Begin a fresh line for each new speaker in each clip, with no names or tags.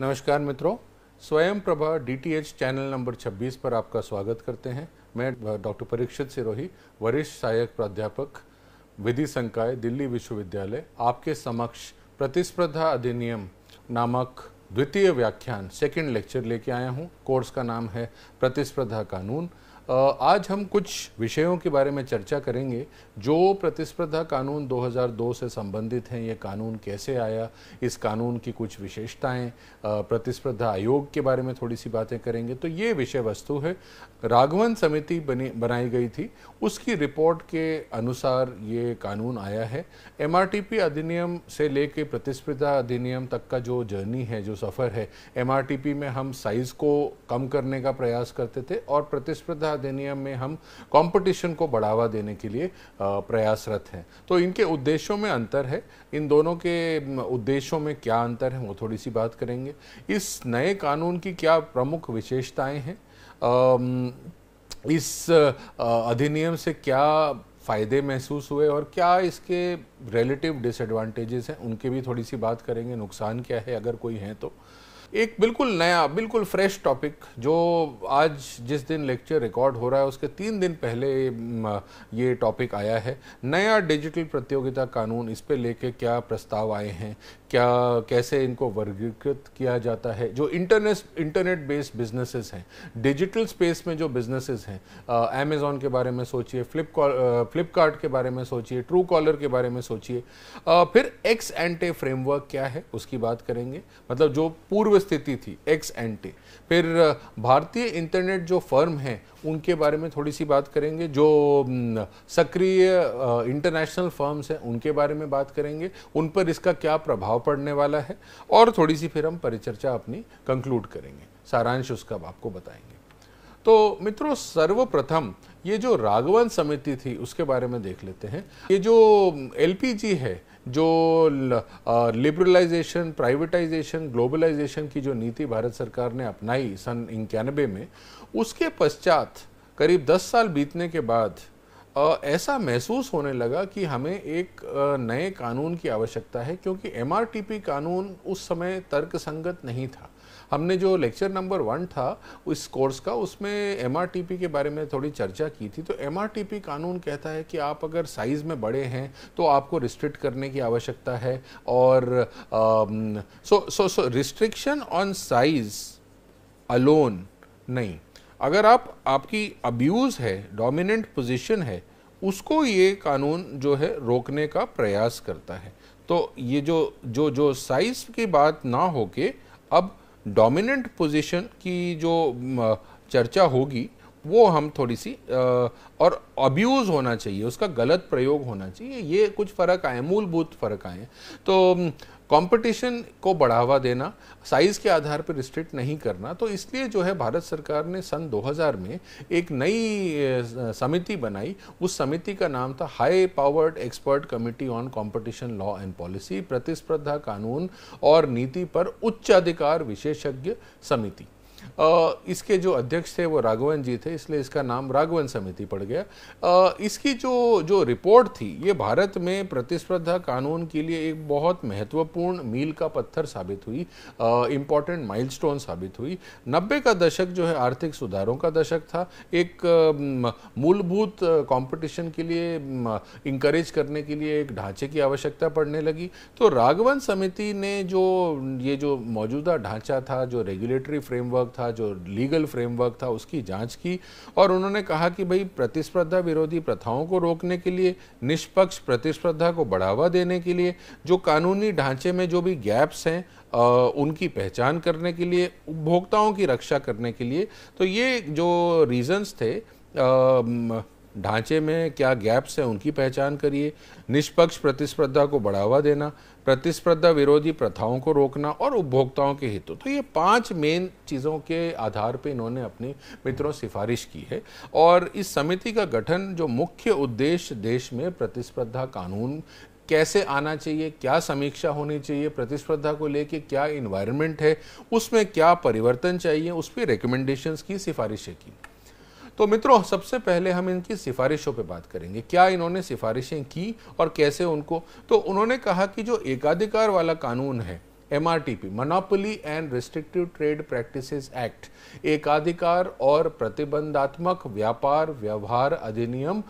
नमस्कार मित्रों स्वयं प्रभा डीटीएच चैनल नंबर 26 पर आपका स्वागत करते हैं मैं डॉक्टर परीक्षित सिरोही वरिष्ठ सहायक प्राध्यापक विधि संकाय दिल्ली विश्वविद्यालय आपके समक्ष प्रतिस्पर्धा अधिनियम नामक द्वितीय व्याख्यान सेकंड लेक्चर लेके आया हूँ कोर्स का नाम है प्रतिस्पर्धा कानून आज हम कुछ विषयों के बारे में चर्चा करेंगे जो प्रतिस्पर्धा कानून 2002 से संबंधित हैं ये कानून कैसे आया इस कानून की कुछ विशेषताएं प्रतिस्पर्धा आयोग के बारे में थोड़ी सी बातें करेंगे तो ये विषय वस्तु है राघवन समिति बनी बनाई गई थी उसकी रिपोर्ट के अनुसार ये कानून आया है एम अधिनियम से लेके प्रतिस्पर्धा अधिनियम तक का जो जर्नी है जो सफ़र है एम में हम साइज़ को कम करने का प्रयास करते थे और प्रतिस्पर्धा अधिनियम में हम कंपटीशन को बढ़ावा देने के लिए प्रयासरत हैं तो इनके उद्देश्यों में अंतर है इन दोनों के उद्देश्यों में क्या अंतर है वो थोड़ी सी बात करेंगे इस नए कानून की क्या प्रमुख विशेषताएं हैं इस अधिनियम से क्या फ़ायदे महसूस हुए और क्या इसके रिलेटिव डिसएडवांटेजेस हैं उनके भी थोड़ी सी बात करेंगे नुकसान क्या है अगर कोई है तो एक बिल्कुल नया बिल्कुल फ्रेश टॉपिक जो आज जिस दिन लेक्चर रिकॉर्ड हो रहा है उसके तीन दिन पहले ये टॉपिक आया है नया डिजिटल प्रतियोगिता कानून इस पर लेके क्या प्रस्ताव आए हैं क्या कैसे इनको वर्गीकृत किया जाता है जो इंटरनेट इंटरनेट बेस्ड बिजनेसेस हैं डिजिटल स्पेस में जो बिजनेसेस हैं अमेजोन के बारे में सोचिए फ्लिप फ्लिपकार्ट के बारे में सोचिए ट्रू कॉलर के बारे में सोचिए फिर एक्स एंटे फ्रेमवर्क क्या है उसकी बात करेंगे मतलब जो पूर्व स्थिति थी एक्स एंटी फिर भारतीय इंटरनेट जो फर्म है उनके बारे में थोड़ी सी बात करेंगे जो सक्रिय इंटरनेशनल फर्म्स हैं उनके बारे में बात करेंगे उन पर इसका क्या प्रभाव पड़ने वाला है और थोड़ी सी फिर हम परिचर्चा अपनी कंक्लूड करेंगे सारांश उसका आपको बताएंगे तो मित्रों सर्वप्रथम ये जो राघवन समिति थी उसके बारे में देख लेते हैं ये जो एलपीजी है जो लिबरलाइजेशन प्राइवेटाइजेशन ग्लोबलाइजेशन की जो नीति भारत सरकार ने अपनाई सन इक्यानबे में उसके पश्चात करीब 10 साल बीतने के बाद ऐसा महसूस होने लगा कि हमें एक नए कानून की आवश्यकता है क्योंकि एमआरटीपी कानून उस समय तर्कसंगत नहीं था हमने जो लेक्चर नंबर वन था उस कोर्स का उसमें एम के बारे में थोड़ी चर्चा की थी तो एम कानून कहता है कि आप अगर साइज़ में बड़े हैं तो आपको रिस्ट्रिक्ट करने की आवश्यकता है और so so so restriction on size alone नहीं अगर आप आपकी अब्यूज़ है डोमिनेंट पोजीशन है उसको ये कानून जो है रोकने का प्रयास करता है तो ये जो जो जो साइज की बात ना होके अब डोमिनेंट पोजीशन की जो चर्चा होगी वो हम थोड़ी सी और अब्यूज़ होना चाहिए उसका गलत प्रयोग होना चाहिए ये कुछ फ़र्क आए मूलभूत फ़र्क आए तो कंपटीशन को बढ़ावा देना साइज़ के आधार पर रिस्ट्रिक्ट नहीं करना तो इसलिए जो है भारत सरकार ने सन 2000 में एक नई समिति बनाई उस समिति का नाम था high powered expert committee on competition law and policy प्रतिस्पर्धा कानून और नीति पर उच्च अधिकार विशेषज्ञ समिति इसके जो अध्यक्ष थे वो राघवन जी थे इसलिए इसका नाम राघवन समिति पड़ गया इसकी जो जो रिपोर्ट थी ये भारत में प्रतिस्पर्धा कानून के लिए एक बहुत महत्वपूर्ण मील का पत्थर साबित हुई इम्पॉर्टेंट माइल साबित हुई नब्बे का दशक जो है आर्थिक सुधारों का दशक था एक मूलभूत कॉम्पिटिशन के लिए इंकरेज करने के लिए एक ढांचे की आवश्यकता पड़ने लगी तो राघवन समिति ने जो ये जो मौजूदा ढांचा था जो रेगुलेटरी फ्रेमवर्क था था जो लीगल फ्रेमवर्क था उसकी जांच की और उन्होंने कहा कि भाई प्रतिस्पर्धा विरोधी प्रथाओं को रोकने के लिए निष्पक्ष प्रतिस्पर्धा को बढ़ावा देने के लिए जो कानूनी ढांचे में जो भी गैप्स हैं उनकी पहचान करने के लिए उपभोक्ताओं की रक्षा करने के लिए तो ये जो रीजन्स थे आ, ढांचे में क्या गैप्स हैं उनकी पहचान करिए निष्पक्ष प्रतिस्पर्धा को बढ़ावा देना प्रतिस्पर्धा विरोधी प्रथाओं को रोकना और उपभोक्ताओं के हितों तो ये पांच मेन चीज़ों के आधार पर इन्होंने अपने मित्रों सिफारिश की है और इस समिति का गठन जो मुख्य उद्देश्य देश में प्रतिस्पर्धा कानून कैसे आना चाहिए क्या समीक्षा होनी चाहिए प्रतिस्पर्धा को लेके क्या इन्वायरमेंट है उसमें क्या परिवर्तन चाहिए उस पर रिकमेंडेशंस की सिफारिशें की तो मित्रों सबसे पहले हम इनकी सिफारिशों पे बात करेंगे क्या इन्होंने सिफारिशें की और कैसे उनको तो उन्होंने कहा कि जो एकाधिकार वाला कानून है M R T P monopoly and restrictive trade practice act एकाधिकार और प्रतिबंधात्मक व्यापार व्यवहार अधिनियम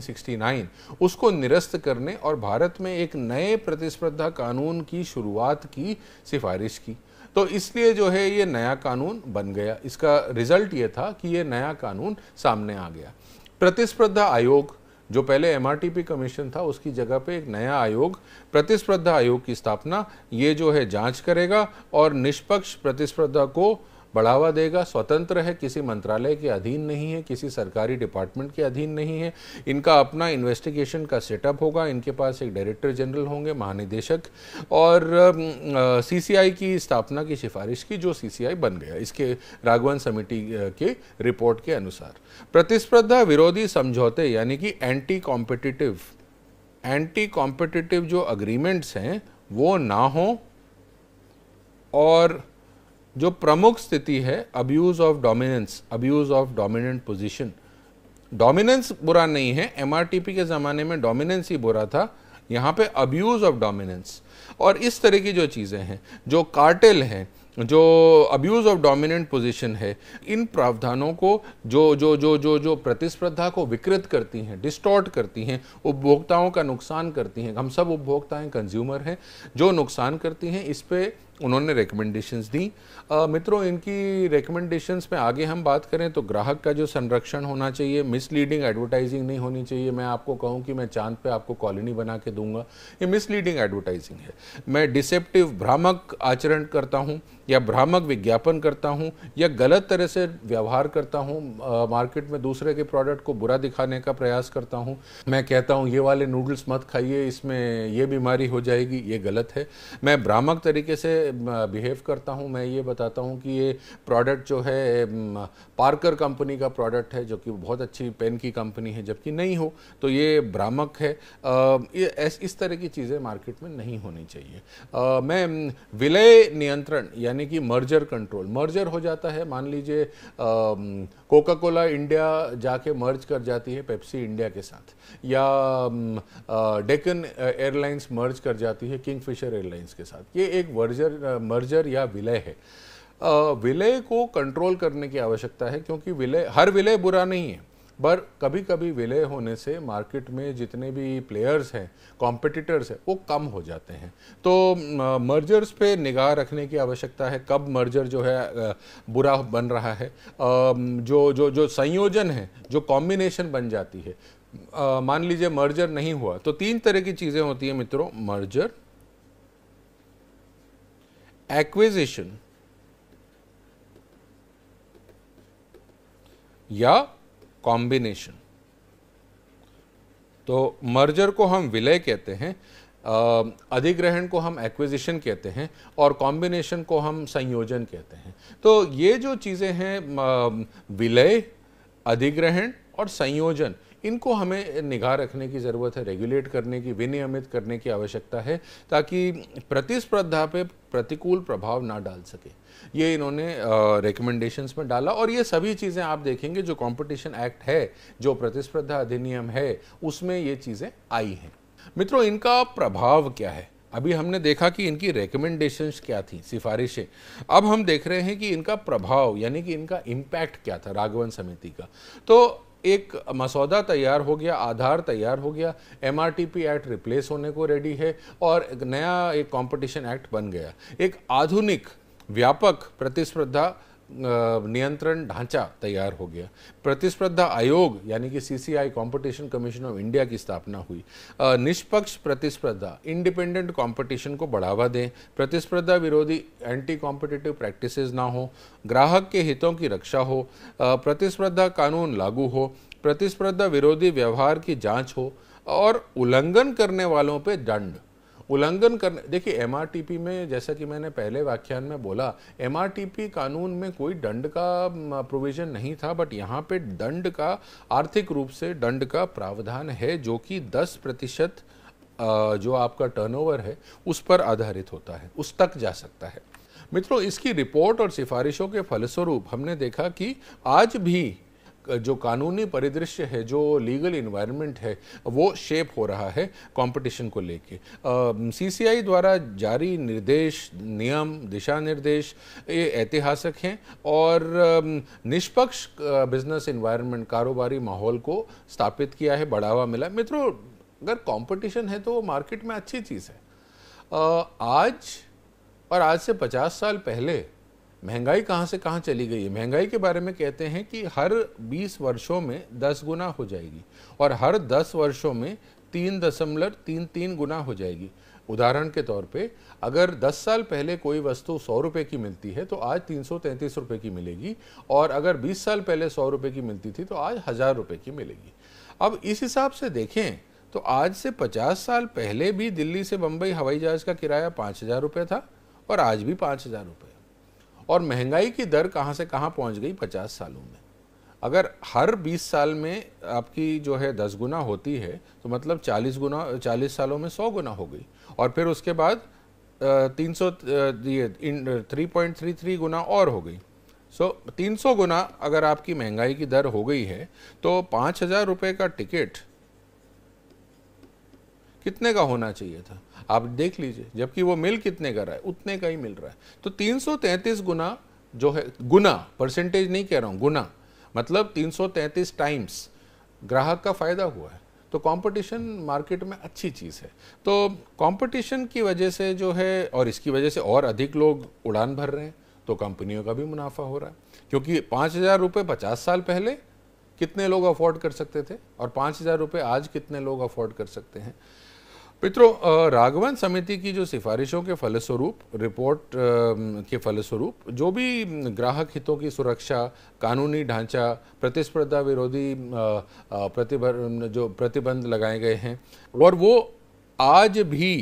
सिक्सटी नाइन उसको निरस्त करने और भारत में एक नए प्रतिस्पर्धा कानून की शुरुआत की सिफारिश की तो इसलिए जो है ये नया कानून बन गया इसका रिजल्ट ये था कि ये नया कानून सामने आ गया प्रतिस्पर्धा आयोग जो पहले एमआरटीपी कमीशन था उसकी जगह पे एक नया आयोग प्रतिस्पर्धा आयोग की स्थापना ये जो है जांच करेगा और निष्पक्ष प्रतिस्पर्धा को बढ़ावा देगा स्वतंत्र है किसी मंत्रालय के अधीन नहीं है किसी सरकारी डिपार्टमेंट के अधीन नहीं है इनका अपना इन्वेस्टिगेशन का सेटअप होगा इनके पास एक डायरेक्टर जनरल होंगे महानिदेशक और सीसीआई की स्थापना की सिफारिश की जो सीसीआई बन गया इसके राघवन समिति के रिपोर्ट के अनुसार प्रतिस्पर्धा विरोधी समझौते यानी कि एंटी कॉम्पिटिटिव एंटी कॉम्पिटिटिव जो अग्रीमेंट्स हैं वो ना हो और जो प्रमुख स्थिति है abuse of dominance abuse of dominant position dominance बुरा नहीं है एमआरटीपी के ज़माने में डोमिनेंस ही बुरा था यहाँ पे अब्यूज़ ऑफ डोमिनेंस और इस तरह की जो चीज़ें हैं जो कार्टेल हैं जो अब्यूज़ ऑफ डोमिनेंट पोजीशन है इन प्रावधानों को जो जो जो जो जो प्रतिस्पर्धा को विकृत करती हैं डिस्टॉर्ट करती हैं उपभोक्ताओं का नुकसान करती हैं हम सब उपभोक्ता हैं कंज्यूमर हैं जो नुकसान करती हैं इस पर उन्होंने रिकमेंडेशंस दी मित्रों इनकी रिकमेंडेशंस में आगे हम बात करें तो ग्राहक का जो संरक्षण होना चाहिए मिसलीडिंग एडवर्टाइजिंग नहीं होनी चाहिए मैं आपको कहूँ कि मैं चांद पे आपको कॉलोनी बना के दूंगा ये मिसलीडिंग एडवर्टाइजिंग है मैं डिसेप्टिव भ्रामक आचरण करता हूँ या भ्रामक विज्ञापन करता हूँ या गलत तरह से व्यवहार करता हूँ मार्केट में दूसरे के प्रोडक्ट को बुरा दिखाने का प्रयास करता हूँ मैं कहता हूँ ये वाले नूडल्स मत खाइए इसमें ये बीमारी हो जाएगी ये गलत है मैं भ्रामक तरीके से बिहेव करता हूँ मैं ये बताता हूँ कि ये प्रोडक्ट जो है पार्कर कंपनी का प्रोडक्ट है जो कि बहुत अच्छी पेन की कंपनी है जबकि नहीं हो तो ये भ्रामक है ये इस तरह की चीज़ें मार्केट में नहीं होनी चाहिए मैं विलय नियंत्रण यानी कि मर्जर कंट्रोल मर्जर हो जाता है मान लीजिए कोका कोला इंडिया जाके मर्ज कर जाती है पेप्सी इंडिया के साथ या डेकन एयरलाइंस मर्ज कर जाती है किंगफिशर एयरलाइंस के साथ ये एक वर्जर मर्जर या विलय है विलय को कंट्रोल करने की आवश्यकता है क्योंकि विलय हर विलय बुरा नहीं है पर कभी कभी विलय होने से मार्केट में जितने भी प्लेयर्स हैं कॉम्पिटिटर्स हैं वो कम हो जाते हैं तो मर्जर्स पे निगाह रखने की आवश्यकता है कब मर्जर जो है बुरा बन रहा है जो जो जो संयोजन है जो कॉम्बिनेशन बन जाती है मान लीजिए मर्जर नहीं हुआ तो तीन तरह की चीज़ें होती हैं मित्रों मर्जर एक्विजिशन या कॉम्बिनेशन तो मर्जर को हम विलय कहते हैं अधिग्रहण को हम एक्विजिशन कहते हैं और कॉम्बिनेशन को हम संयोजन कहते हैं तो ये जो चीज़ें हैं विलय अधिग्रहण और संयोजन इनको हमें निगाह रखने की ज़रूरत है रेगुलेट करने की विनियमित करने की आवश्यकता है ताकि प्रतिस्पर्धा पे प्रतिकूल प्रभाव ना डाल सके ये इन्होंने रिकमेंडेशंस में डाला और ये सभी चीज़ें आप देखेंगे जो कंपटीशन एक्ट है जो प्रतिस्पर्धा अधिनियम है उसमें ये चीज़ें आई हैं मित्रों इनका प्रभाव क्या है अभी हमने देखा कि इनकी रिकमेंडेशंस क्या थी सिफारिशें अब हम देख रहे हैं कि इनका प्रभाव यानी कि इनका इम्पैक्ट क्या था राघवन समिति का तो एक मसौदा तैयार हो गया आधार तैयार हो गया एम एक्ट रिप्लेस होने को रेडी है और नया एक कॉम्पिटिशन एक्ट बन गया एक आधुनिक व्यापक प्रतिस्पर्धा नियंत्रण ढांचा तैयार हो गया प्रतिस्पर्धा आयोग यानी कि CCI competition commission of India की स्थापना हुई निष्पक्ष प्रतिस्पर्धा इंडिपेंडेंट कंपटीशन को बढ़ावा दें प्रतिस्पर्धा विरोधी एंटी कॉम्पिटिटिव प्रैक्टिसेस ना हो ग्राहक के हितों की रक्षा हो प्रतिस्पर्धा कानून लागू हो प्रतिस्पर्धा विरोधी व्यवहार की जाँच हो और उल्लंघन करने वालों पर दंड उल्लंघन करने देखिए एमआरटीपी में जैसा कि मैंने पहले व्याख्यान में बोला एमआरटीपी कानून में कोई दंड का प्रोविजन नहीं था बट यहाँ पे दंड का आर्थिक रूप से दंड का प्रावधान है जो कि दस प्रतिशत जो आपका टर्नओवर है उस पर आधारित होता है उस तक जा सकता है मित्रों इसकी रिपोर्ट और सिफारिशों के फलस्वरूप हमने देखा कि आज भी जो कानूनी परिदृश्य है जो लीगल इन्वायरमेंट है वो शेप हो रहा है कंपटीशन को लेके सीसीआई द्वारा जारी निर्देश नियम दिशा निर्देश ये ऐतिहासिक हैं और निष्पक्ष बिजनेस इन्वायरमेंट कारोबारी माहौल को स्थापित किया है बढ़ावा मिला मित्रों अगर कंपटीशन है तो मार्केट में अच्छी चीज़ है आज और आज से 50 साल पहले महंगाई कहाँ से कहाँ चली गई है महंगाई के बारे में कहते हैं कि हर 20 वर्षों में 10 गुना हो जाएगी और हर 10 वर्षों में तीन दशमलव तीन तीन गुना हो जाएगी उदाहरण के तौर पे अगर 10 साल पहले कोई वस्तु सौ रुपये की मिलती है तो आज तीन सौ तैंतीस रुपये की मिलेगी और अगर 20 साल पहले सौ रुपये की मिलती थी तो आज हज़ार रुपये की मिलेगी अब इस हिसाब से देखें तो आज से 50 साल पहले भी दिल्ली से बम्बई हवाई जहाज़ का किराया पाँच हज़ार रुपये था और आज भी पाँच हज़ार रुपये और महंगाई की दर कहाँ से कहाँ पहुँच गई पचास सालों में अगर हर बीस साल में आपकी जो है दस गुना होती है तो मतलब चालीस गुना चालीस सालों में सौ गुना हो गई और फिर उसके बाद तीन सौ ये थ्री पॉइंट थ्री थ्री गुना और हो गई सो तीन सौ गुना अगर आपकी महंगाई की दर हो गई है तो पाँच हज़ार रुपये का टिकट कितने का होना चाहिए था आप देख लीजिए जबकि वो मिल कितने का रहा है उतने का ही मिल रहा है तो 333 गुना जो है गुना परसेंटेज नहीं कह रहा हूँ गुना मतलब 333 टाइम्स ग्राहक का फ़ायदा हुआ है तो कंपटीशन मार्केट में अच्छी चीज़ है तो कंपटीशन की वजह से जो है और इसकी वजह से और अधिक लोग उड़ान भर रहे हैं तो कंपनियों का भी मुनाफा हो रहा है क्योंकि पाँच हज़ार रुपये पचास साल पहले कितने लोग अफोर्ड कर सकते थे और पाँच हज़ार रुपये आज कितने लोग अफोर्ड कर सकते हैं मित्रों राघवन समिति की जो सिफारिशों के फलस्वरूप रिपोर्ट के फलस्वरूप जो भी ग्राहक हितों की सुरक्षा कानूनी ढांचा प्रतिस्पर्धा विरोधी प्रतिबंध जो प्रतिबंध लगाए गए हैं और वो आज भी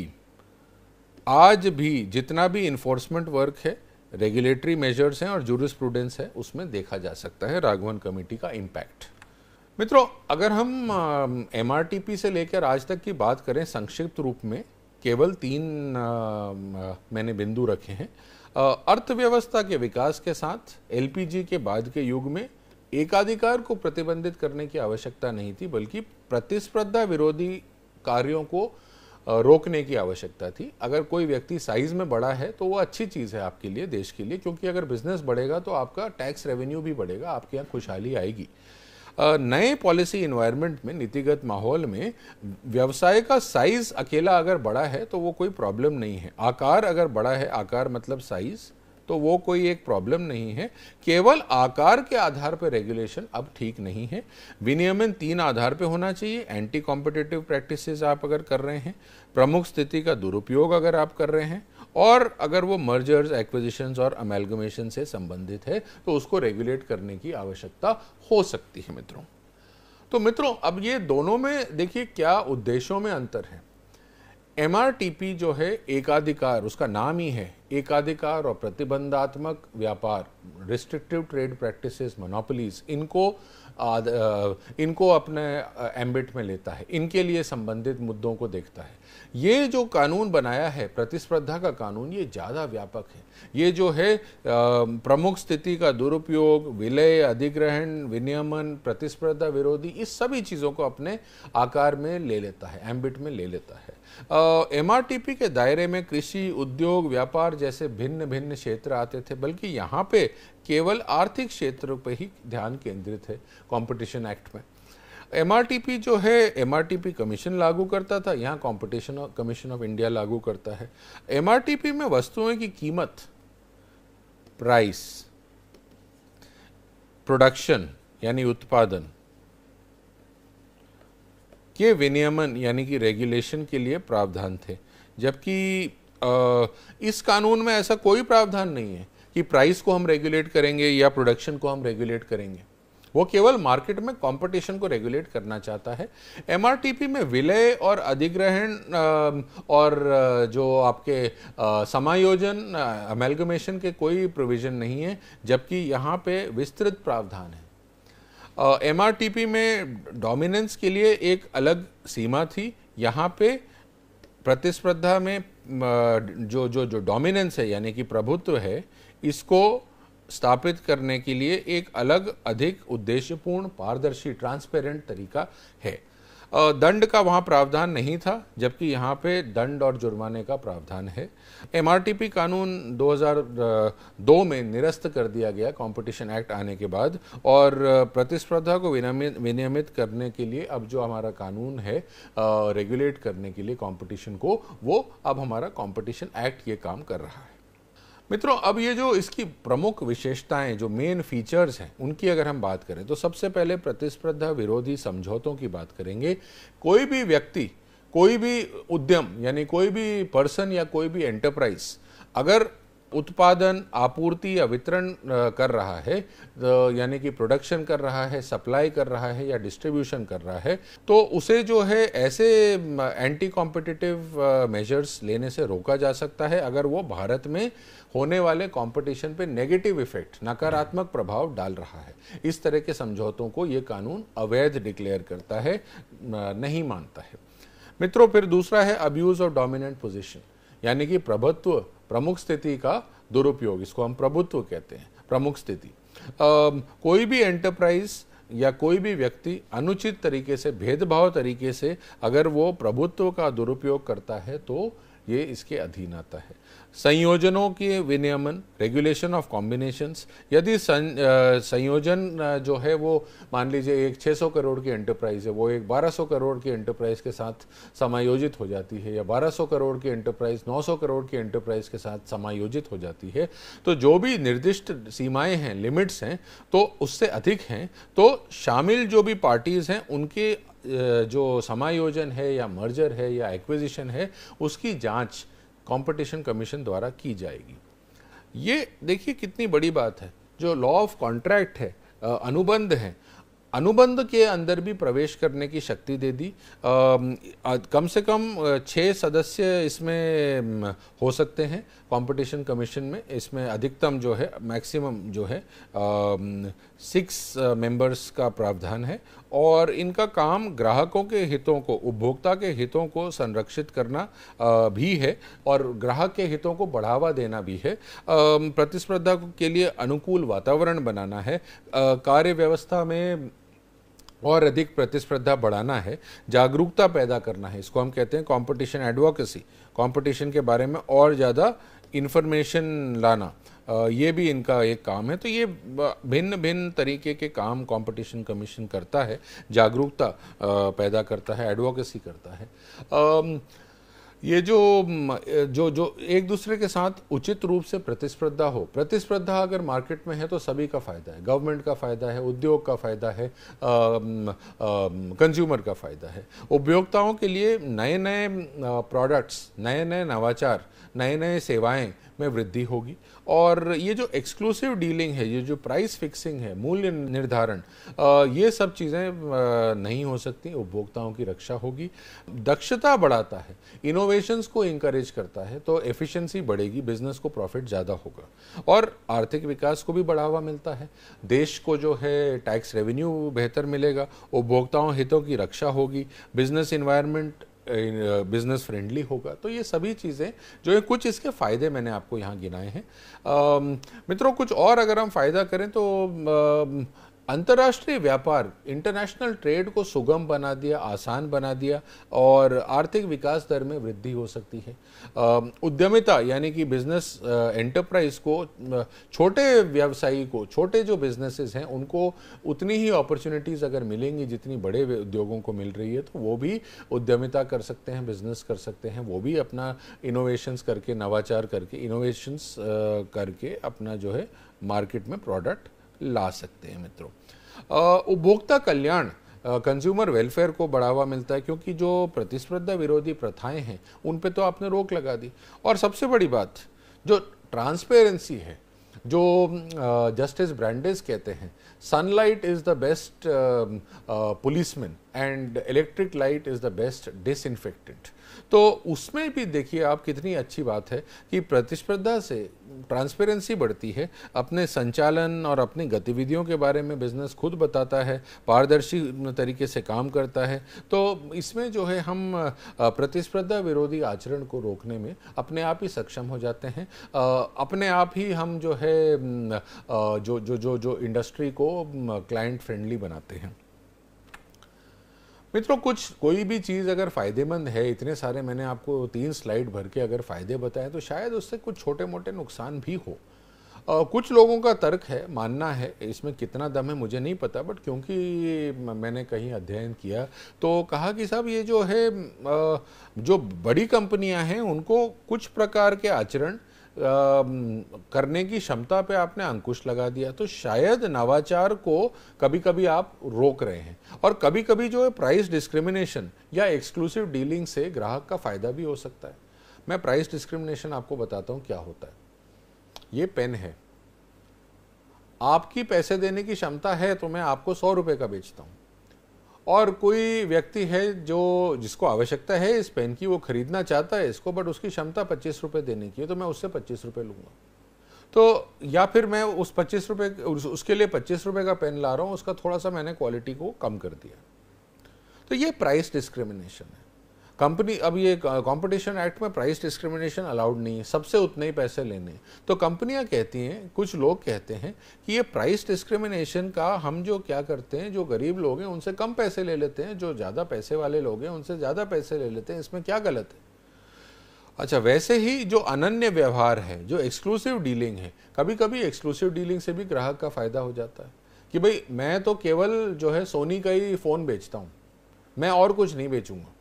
आज भी जितना भी इन्फोर्समेंट वर्क है रेगुलेटरी मेजर्स हैं और जूरिस्प्रूडेंस है उसमें देखा जा सकता है राघवन कमेटी का इम्पैक्ट मित्रों अगर हम एम से लेकर आज तक की बात करें संक्षिप्त रूप में केवल तीन आ, मैंने बिंदु रखे हैं अर्थव्यवस्था के विकास के साथ एलपीजी के बाद के युग में एकाधिकार को प्रतिबंधित करने की आवश्यकता नहीं थी बल्कि प्रतिस्पर्धा विरोधी कार्यों को रोकने की आवश्यकता थी अगर कोई व्यक्ति साइज में बड़ा है तो वो अच्छी चीज़ है आपके लिए देश के लिए क्योंकि अगर बिजनेस बढ़ेगा तो आपका टैक्स रेवेन्यू भी बढ़ेगा आपके यहाँ खुशहाली आएगी नए पॉलिसी इन्वायरमेंट में नीतिगत माहौल में व्यवसाय का साइज अकेला अगर बड़ा है तो वो कोई प्रॉब्लम नहीं है आकार अगर बड़ा है आकार मतलब साइज तो वो कोई एक प्रॉब्लम नहीं है केवल आकार के आधार पर रेगुलेशन अब ठीक नहीं है विनियमन तीन आधार पर होना चाहिए एंटी कॉम्पिटेटिव प्रैक्टिसेस आप अगर कर रहे हैं प्रमुख स्थिति का दुरुपयोग अगर आप कर रहे हैं और अगर वो मर्जर्स एक्विजिशन और अमेलगमेशन से संबंधित है तो उसको रेगुलेट करने की आवश्यकता हो सकती है मित्रों तो मित्रों अब ये दोनों में देखिए क्या उद्देश्यों में अंतर है एमआरटीपी जो है एकाधिकार उसका नाम ही है एकाधिकार और प्रतिबंधात्मक व्यापार रिस्ट्रिक्टिव ट्रेड प्रैक्टिसेस मोनोपोलीज इनको इनको अपने एम्बिट में लेता है इनके लिए संबंधित मुद्दों को देखता है ये जो कानून बनाया है प्रतिस्पर्धा का कानून ये ज़्यादा व्यापक है ये जो है प्रमुख स्थिति का दुरुपयोग विलय अधिग्रहण विनियमन प्रतिस्पर्धा विरोधी इस सभी चीज़ों को अपने आकार में ले लेता है एम्बिट में ले लेता है एम के दायरे में कृषि उद्योग व्यापार जैसे भिन्न भिन्न क्षेत्र आते थे बल्कि यहाँ पे केवल आर्थिक क्षेत्र पर ही ध्यान केंद्रित है कॉम्पिटिशन एक्ट में एमआरटीपी जो है एमआरटीपी कमीशन लागू करता था यहाँ कंपटीशन कमीशन ऑफ इंडिया लागू करता है एमआरटीपी में वस्तुओं की कीमत प्राइस प्रोडक्शन यानी उत्पादन के विनियमन यानी कि रेगुलेशन के लिए प्रावधान थे जबकि इस कानून में ऐसा कोई प्रावधान नहीं है कि प्राइस को हम रेगुलेट करेंगे या प्रोडक्शन को हम रेगुलेट करेंगे वो केवल मार्केट में कंपटीशन को रेगुलेट करना चाहता है एम में विलय और अधिग्रहण और जो आपके समायोजन अमेलगमेशन के कोई प्रोविजन नहीं है जबकि यहाँ पे विस्तृत प्रावधान है एम आर टी पी में डोमिनेंस के लिए एक अलग सीमा थी यहाँ पे प्रतिस्पर्धा में जो जो जो डोमिनेंस है यानी कि प्रभुत्व है इसको स्थापित करने के लिए एक अलग अधिक उद्देश्यपूर्ण पारदर्शी ट्रांसपेरेंट तरीका है दंड का वहाँ प्रावधान नहीं था जबकि यहाँ पे दंड और जुर्माने का प्रावधान है एम कानून 2002 में निरस्त कर दिया गया कंपटीशन एक्ट आने के बाद और प्रतिस्पर्धा को विनियमित करने के लिए अब जो हमारा कानून है रेगुलेट करने के लिए कंपटीशन को वो अब हमारा कंपटीशन एक्ट ये काम कर रहा है मित्रों अब ये जो इसकी प्रमुख विशेषताएं जो मेन फीचर्स हैं उनकी अगर हम बात करें तो सबसे पहले प्रतिस्पर्धा विरोधी समझौतों की बात करेंगे कोई भी व्यक्ति कोई भी उद्यम यानी कोई भी पर्सन या कोई भी एंटरप्राइज अगर उत्पादन आपूर्ति या वितरण कर रहा है तो यानी कि प्रोडक्शन कर रहा है सप्लाई कर रहा है या डिस्ट्रीब्यूशन कर रहा है तो उसे जो है ऐसे एंटी कॉम्पिटिटिव मेजर्स लेने से रोका जा सकता है अगर वो भारत में होने वाले कंपटीशन पे नेगेटिव इफेक्ट नकारात्मक प्रभाव डाल रहा है इस तरह के समझौतों को ये कानून अवैध डिक्लेयर करता है नहीं मानता है मित्रों फिर दूसरा है अब्यूज ऑफ डोमिनेंट पोजिशन यानी कि प्रभुत्व प्रमुख स्थिति का दुरुपयोग इसको हम प्रभुत्व कहते हैं प्रमुख स्थिति कोई भी एंटरप्राइज या कोई भी व्यक्ति अनुचित तरीके से भेदभाव तरीके से अगर वो प्रभुत्व का दुरुपयोग करता है तो ये इसके अधीन आता है संयोजनों के विनियमन रेगुलेशन ऑफ कॉम्बिनेशंस यदि सं, आ, संयोजन जो है वो मान लीजिए एक 600 करोड़ की एंटरप्राइज है वो एक 1200 करोड़ की एंटरप्राइज के साथ समायोजित हो जाती है या 1200 करोड़ की एंटरप्राइज 900 करोड़ की एंटरप्राइज के साथ समायोजित हो जाती है तो जो भी निर्दिष्ट सीमाएं हैं लिमिट्स हैं तो उससे अधिक हैं तो शामिल जो भी पार्टीज़ हैं उनके जो समायोजन है या मर्जर है या एक्विजिशन है उसकी जाँच कंपटीशन कमीशन द्वारा की जाएगी ये देखिए कितनी बड़ी बात है जो लॉ ऑफ कॉन्ट्रैक्ट है अनुबंध है अनुबंध के अंदर भी प्रवेश करने की शक्ति दे दी आ, कम से कम छः सदस्य इसमें हो सकते हैं कंपटीशन कमीशन में इसमें अधिकतम जो है मैक्सिमम जो है सिक्स मेंबर्स का प्रावधान है और इनका काम ग्राहकों के हितों को उपभोक्ता के हितों को संरक्षित करना भी है और ग्राहक के हितों को बढ़ावा देना भी है प्रतिस्पर्धा के लिए अनुकूल वातावरण बनाना है कार्य व्यवस्था में और अधिक प्रतिस्पर्धा बढ़ाना है जागरूकता पैदा करना है इसको हम कहते हैं कंपटीशन एडवोकेसी कंपटीशन के बारे में और ज़्यादा इन्फॉर्मेशन लाना ये भी इनका एक काम है तो ये भिन्न भिन्न तरीके के काम कंपटीशन कमीशन करता है जागरूकता पैदा करता है एडवोकेसी करता है ये जो जो जो एक दूसरे के साथ उचित रूप से प्रतिस्पर्धा हो प्रतिस्पर्धा अगर मार्केट में है तो सभी का फ़ायदा है गवर्नमेंट का फ़ायदा है उद्योग का फ़ायदा है कंज्यूमर का फ़ायदा है उपभोक्ताओं के लिए नए नए प्रोडक्ट्स नए नए नवाचार नए नए सेवाएं में वृद्धि होगी और ये जो एक्सक्लूसिव डीलिंग है ये जो प्राइस फिक्सिंग है मूल्य निर्धारण ये सब चीज़ें नहीं हो सकती उपभोक्ताओं की रक्षा होगी दक्षता बढ़ाता है इनोवेशंस को इंकरेज करता है तो एफिशिएंसी बढ़ेगी बिजनेस को प्रॉफिट ज़्यादा होगा और आर्थिक विकास को भी बढ़ावा मिलता है देश को जो है टैक्स रेवेन्यू बेहतर मिलेगा उपभोक्ताओं हितों की रक्षा होगी बिजनेस इन्वायरमेंट बिज़नेस फ्रेंडली होगा तो ये सभी चीज़ें जो है कुछ इसके फ़ायदे मैंने आपको यहाँ गिनाए हैं मित्रों कुछ और अगर हम फ़ायदा करें तो आ, अंतर्राष्ट्रीय व्यापार इंटरनेशनल ट्रेड को सुगम बना दिया आसान बना दिया और आर्थिक विकास दर में वृद्धि हो सकती है उद्यमिता यानी कि बिजनेस एंटरप्राइज को छोटे व्यवसायी को छोटे जो बिजनेसेस हैं उनको उतनी ही अपॉर्चुनिटीज़ अगर मिलेंगी जितनी बड़े उद्योगों को मिल रही है तो वो भी उद्यमिता कर सकते हैं बिजनेस कर सकते हैं वो भी अपना इनोवेशंस करके नवाचार करके इनोवेशंस करके अपना जो है मार्केट में प्रोडक्ट ला सकते हैं मित्रों उपभोक्ता कल्याण कंज्यूमर वेलफेयर को बढ़ावा मिलता है क्योंकि जो प्रतिस्पर्धा विरोधी प्रथाएं हैं उन पे तो आपने रोक लगा दी और सबसे बड़ी बात जो ट्रांसपेरेंसी है जो जस्टिस uh, ब्रांडेस कहते हैं sunlight is the best policeman and electric light is the best disinfectant तो उसमें भी देखिए आप कितनी अच्छी बात है कि प्रतिस्पर्धा से ट्रांसपेरेंसी बढ़ती है अपने संचालन और अपनी गतिविधियों के बारे में बिजनेस खुद बताता है पारदर्शी तरीके से काम करता है तो इसमें जो है हम प्रतिस्पर्धा विरोधी आचरण को रोकने में अपने आप ही सक्षम हो जाते हैं अपने आप ही हम जो है जो जो जो जो इंडस्ट्री को क्लाइंट फ्रेंडली बनाते हैं मित्रों कुछ कोई भी चीज़ अगर फ़ायदेमंद है इतने सारे मैंने आपको तीन स्लाइड भर के अगर फ़ायदे बताएं तो शायद उससे कुछ छोटे मोटे नुकसान भी हो आ, कुछ लोगों का तर्क है मानना है इसमें कितना दम है मुझे नहीं पता बट क्योंकि मैंने कहीं अध्ययन किया तो कहा कि साहब ये जो है जो बड़ी कंपनियां हैं उनको कुछ प्रकार के आचरण करने की क्षमता पे आपने अंकुश लगा दिया तो शायद नवाचार को कभी कभी आप रोक रहे हैं और कभी कभी जो है प्राइस डिस्क्रिमिनेशन या एक्सक्लूसिव डीलिंग से ग्राहक का फायदा भी हो सकता है मैं प्राइस डिस्क्रिमिनेशन आपको बताता हूँ क्या होता है ये पेन है आपकी पैसे देने की क्षमता है तो मैं आपको सौ रुपये का बेचता हूँ और कोई व्यक्ति है जो जिसको आवश्यकता है इस पेन की वो खरीदना चाहता है इसको बट उसकी क्षमता पच्चीस रुपये देने की है तो मैं उससे पच्चीस रुपये लूँगा तो या फिर मैं उस पच्चीस रुपये उसके लिए पच्चीस रुपये का पेन ला रहा हूँ उसका थोड़ा सा मैंने क्वालिटी को कम कर दिया तो ये प्राइस डिस्क्रिमिनेशन है कंपनी अब ये कंपटीशन एक्ट में प्राइस डिस्क्रिमिनेशन अलाउड नहीं है सबसे उतने ही पैसे लेने तो कंपनियां कहती हैं कुछ लोग कहते हैं कि ये प्राइस डिस्क्रिमिनेशन का हम जो क्या करते हैं जो गरीब लोग हैं उनसे कम पैसे ले लेते हैं जो ज़्यादा पैसे वाले लोग हैं उनसे ज़्यादा पैसे ले लेते हैं इसमें क्या गलत है अच्छा वैसे ही जो अनन्य व्यवहार है जो एक्सक्लूसिव डीलिंग है कभी कभी एक्सक्लूसिव डीलिंग से भी ग्राहक का फ़ायदा हो जाता है कि भाई मैं तो केवल जो है सोनी का ही फ़ोन बेचता हूँ मैं और कुछ नहीं बेचूंगा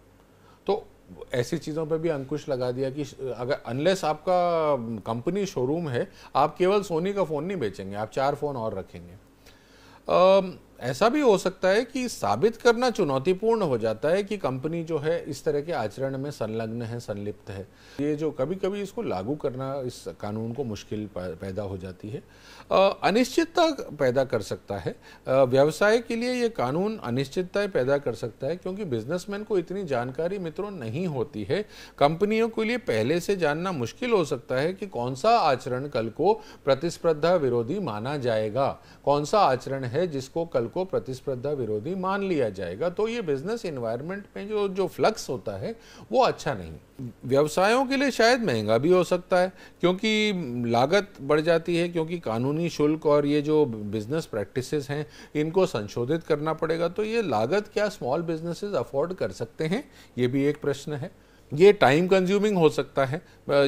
तो ऐसी चीज़ों पर भी अंकुश लगा दिया कि अगर अनलेस आपका कंपनी शोरूम है आप केवल सोनी का फ़ोन नहीं बेचेंगे आप चार फ़ोन और रखेंगे ऐसा भी हो सकता है कि साबित करना चुनौतीपूर्ण हो जाता है कि कंपनी जो है इस तरह के आचरण में संलग्न है संलिप्त है ये जो कभी कभी इसको लागू करना इस कानून को मुश्किल पैदा हो जाती है अनिश्चितता पैदा कर सकता है व्यवसाय के लिए ये कानून अनिश्चितता पैदा कर सकता है क्योंकि बिजनेसमैन को इतनी जानकारी मित्रों नहीं होती है कंपनियों के लिए पहले से जानना मुश्किल हो सकता है कि कौन सा आचरण कल को प्रतिस्पर्धा विरोधी माना जाएगा कौन सा आचरण है जिसको कल को प्रतिस्पर्धा विरोधी मान लिया जाएगा तो ये बिजनेस इन्वायरमेंट में जो जो फ्लक्स होता है वो अच्छा नहीं व्यवसायों के लिए शायद महंगा भी हो सकता है क्योंकि लागत बढ़ जाती है क्योंकि कानूनी शुल्क और ये जो बिजनेस प्रैक्टिसेस हैं इनको संशोधित करना पड़ेगा तो ये लागत क्या स्मॉल बिजनेसेस अफोर्ड कर सकते हैं ये भी एक प्रश्न है ये टाइम कंज्यूमिंग हो सकता है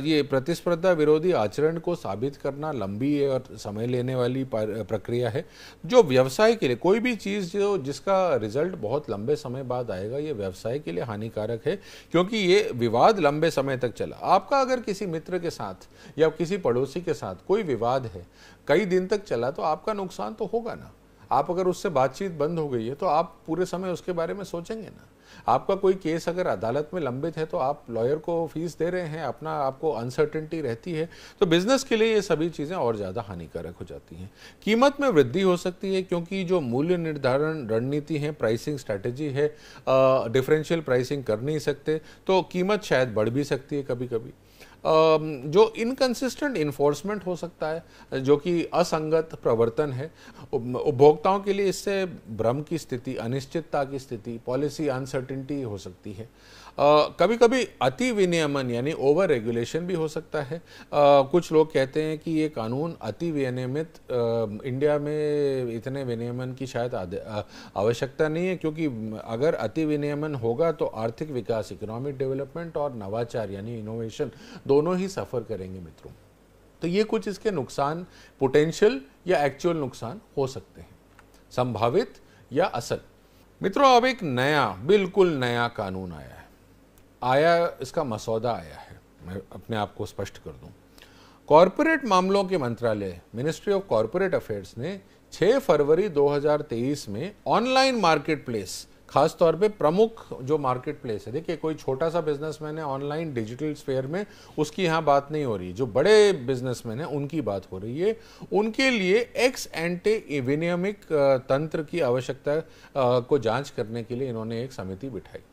ये प्रतिस्पर्धा विरोधी आचरण को साबित करना लंबी और समय लेने वाली प्रक्रिया है जो व्यवसाय के लिए कोई भी चीज़ जो जिसका रिजल्ट बहुत लंबे समय बाद आएगा ये व्यवसाय के लिए हानिकारक है क्योंकि ये विवाद लंबे समय तक चला आपका अगर किसी मित्र के साथ या किसी पड़ोसी के साथ कोई विवाद है कई दिन तक चला तो आपका नुकसान तो होगा ना आप अगर उससे बातचीत बंद हो गई है तो आप पूरे समय उसके बारे में सोचेंगे ना आपका कोई केस अगर अदालत में लंबित है तो आप लॉयर को फीस दे रहे हैं अपना आपको अनसर्टेंटी रहती है तो बिजनेस के लिए ये सभी चीज़ें और ज़्यादा हानिकारक हो जाती हैं कीमत में वृद्धि हो सकती है क्योंकि जो मूल्य निर्धारण रणनीति है प्राइसिंग स्ट्रैटेजी है डिफरेंशियल प्राइसिंग कर नहीं सकते तो कीमत शायद बढ़ भी सकती है कभी कभी जो इनकन्सिस्टेंट इन्फोर्समेंट हो सकता है जो कि असंगत प्रवर्तन है उपभोक्ताओं के लिए इससे भ्रम की स्थिति अनिश्चितता की स्थिति पॉलिसी अनसर्टिनिटी हो सकती है कभी कभी अति विनियमन यानी ओवर रेगुलेशन भी हो सकता है आ, कुछ लोग कहते हैं कि ये कानून अति विनियमित इंडिया में इतने विनियमन की शायद आवश्यकता नहीं है क्योंकि अगर अति विनियमन होगा तो आर्थिक विकास इकोनॉमिक डेवलपमेंट और नवाचार यानी इनोवेशन दोनों ही सफ़र करेंगे मित्रों तो ये कुछ इसके नुकसान पोटेंशियल या एक्चुअल नुकसान हो सकते हैं संभावित या असल मित्रों अब एक नया बिल्कुल नया कानून आया है आया इसका मसौदा आया है मैं अपने आप को स्पष्ट कर दूं कॉरपोरेट मामलों के मंत्रालय मिनिस्ट्री ऑफ कॉरपोरेट अफेयर्स ने 6 फरवरी 2023 में ऑनलाइन मार्केट प्लेस खासतौर पे प्रमुख जो मार्केट प्लेस है देखिए कोई छोटा सा बिजनेसमैन है ऑनलाइन डिजिटल स्पेयर में उसकी यहाँ बात नहीं हो रही जो बड़े बिजनेसमैन है उनकी बात हो रही है उनके लिए एक्स एंटे विनियमिक तंत्र की आवश्यकता को जांच करने के लिए इन्होंने एक समिति बिठाई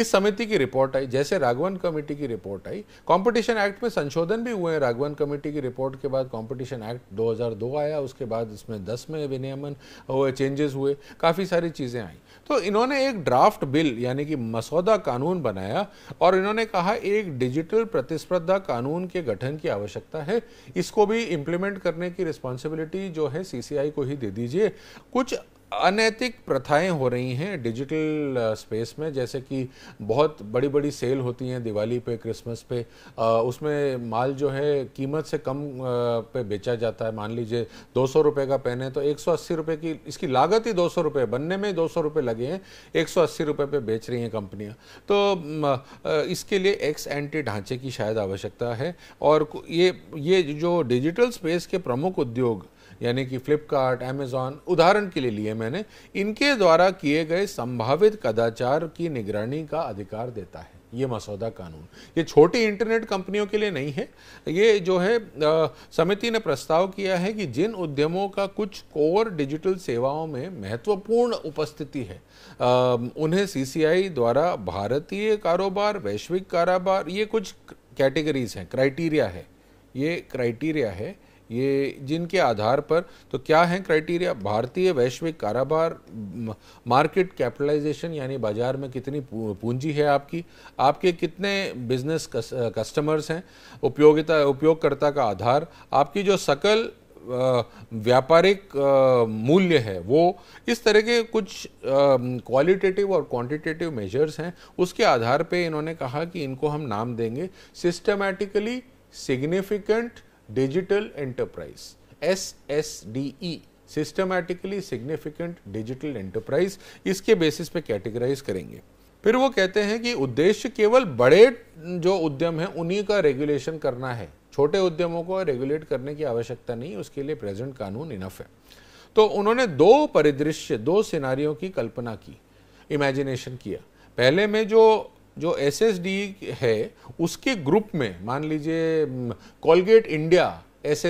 इस समिति की रिपोर्ट आई जैसे राघवन कमेटी की रिपोर्ट आई कंपटीशन एक्ट में संशोधन भी हुए हैं राघवन कमेटी की रिपोर्ट के बाद कंपटीशन एक्ट 2002 आया उसके बाद इसमें 10 में विनियमन हुए चेंजेस हुए काफ़ी सारी चीज़ें आई तो इन्होंने एक ड्राफ्ट बिल यानी कि मसौदा कानून बनाया और इन्होंने कहा एक डिजिटल प्रतिस्पर्धा कानून के गठन की आवश्यकता है इसको भी इम्प्लीमेंट करने की रिस्पॉन्सिबिलिटी जो है सीसीआई को ही दे दीजिए कुछ अनैतिक प्रथाएं हो रही हैं डिजिटल स्पेस में जैसे कि बहुत बड़ी बड़ी सेल होती हैं दिवाली पे क्रिसमस पे उसमें माल जो है कीमत से कम पे बेचा जाता है मान लीजिए दो सौ रुपये का पेन है तो एक सौ अस्सी रुपये की इसकी लागत ही दो सौ रुपये बनने में दो सौ रुपये लगे हैं एक सौ अस्सी रुपये पे बेच रही हैं कंपनियाँ तो इसके लिए एक्स एंटी ढांचे की शायद आवश्यकता है और ये ये जो डिजिटल स्पेस के प्रमुख उद्योग यानी कि फ्लिपकार्ट एमेजॉन उदाहरण के लिए लिए मैंने इनके द्वारा किए गए संभावित कदाचार की निगरानी का अधिकार देता है ये मसौदा कानून ये छोटी इंटरनेट कंपनियों के लिए नहीं है ये जो है समिति ने प्रस्ताव किया है कि जिन उद्यमों का कुछ कोर डिजिटल सेवाओं में महत्वपूर्ण उपस्थिति है आ, उन्हें सीसीआई द्वारा भारतीय कारोबार वैश्विक कारोबार ये कुछ कैटेगरीज हैं क्राइटेरिया है ये क्राइटेरिया है ये जिनके आधार पर तो क्या है क्राइटेरिया भारतीय वैश्विक कारोबार मार्केट कैपिटलाइजेशन यानी बाजार में कितनी पूंजी है आपकी आपके कितने बिजनेस कस्टमर्स हैं उपयोगिता उपयोगकर्ता का आधार आपकी जो सकल व्यापारिक मूल्य है वो इस तरह के कुछ क्वालिटेटिव और क्वांटिटेटिव मेजर्स हैं उसके आधार पे इन्होंने कहा कि इनको हम नाम देंगे systematically significant digital S D E systematically significant digital enterprise e, इसके बेसिस पे कैटेगराइज करेंगे फिर वो कहते हैं कि उद्देश्य केवल बड़े जो उद्यम है उन्हीं का रेगुलेशन करना है छोटे उद्यमों को रेगुलेट करने की आवश्यकता नहीं उसके लिए प्रेजेंट कानून इनफ है तो उन्होंने दो परिदृश्य दो सिनारियों की कल्पना की इमेजिनेशन किया पहले में जो जो एस है उसके ग्रुप में मान लीजिए कोलगेट इंडिया एस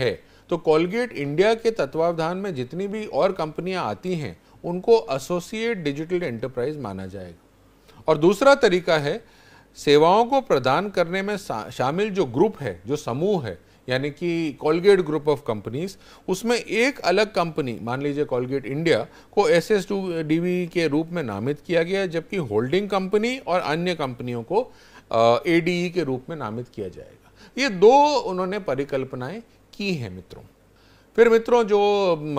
है तो कोलगेट इंडिया के तत्वावधान में जितनी भी और कंपनियां आती हैं उनको एसोसिएट डिजिटल एंटरप्राइज माना जाएगा और दूसरा तरीका है सेवाओं को प्रदान करने में शामिल जो ग्रुप है जो समूह है यानी कि कॉलगेट ग्रुप ऑफ कंपनीज उसमें एक अलग कंपनी मान लीजिए कॉलगेट इंडिया को एस एस टू वी के रूप में नामित किया गया जबकि होल्डिंग कंपनी और अन्य कंपनियों को ए डी ई के रूप में नामित किया जाएगा ये दो उन्होंने परिकल्पनाएं की हैं मित्रों फिर मित्रों जो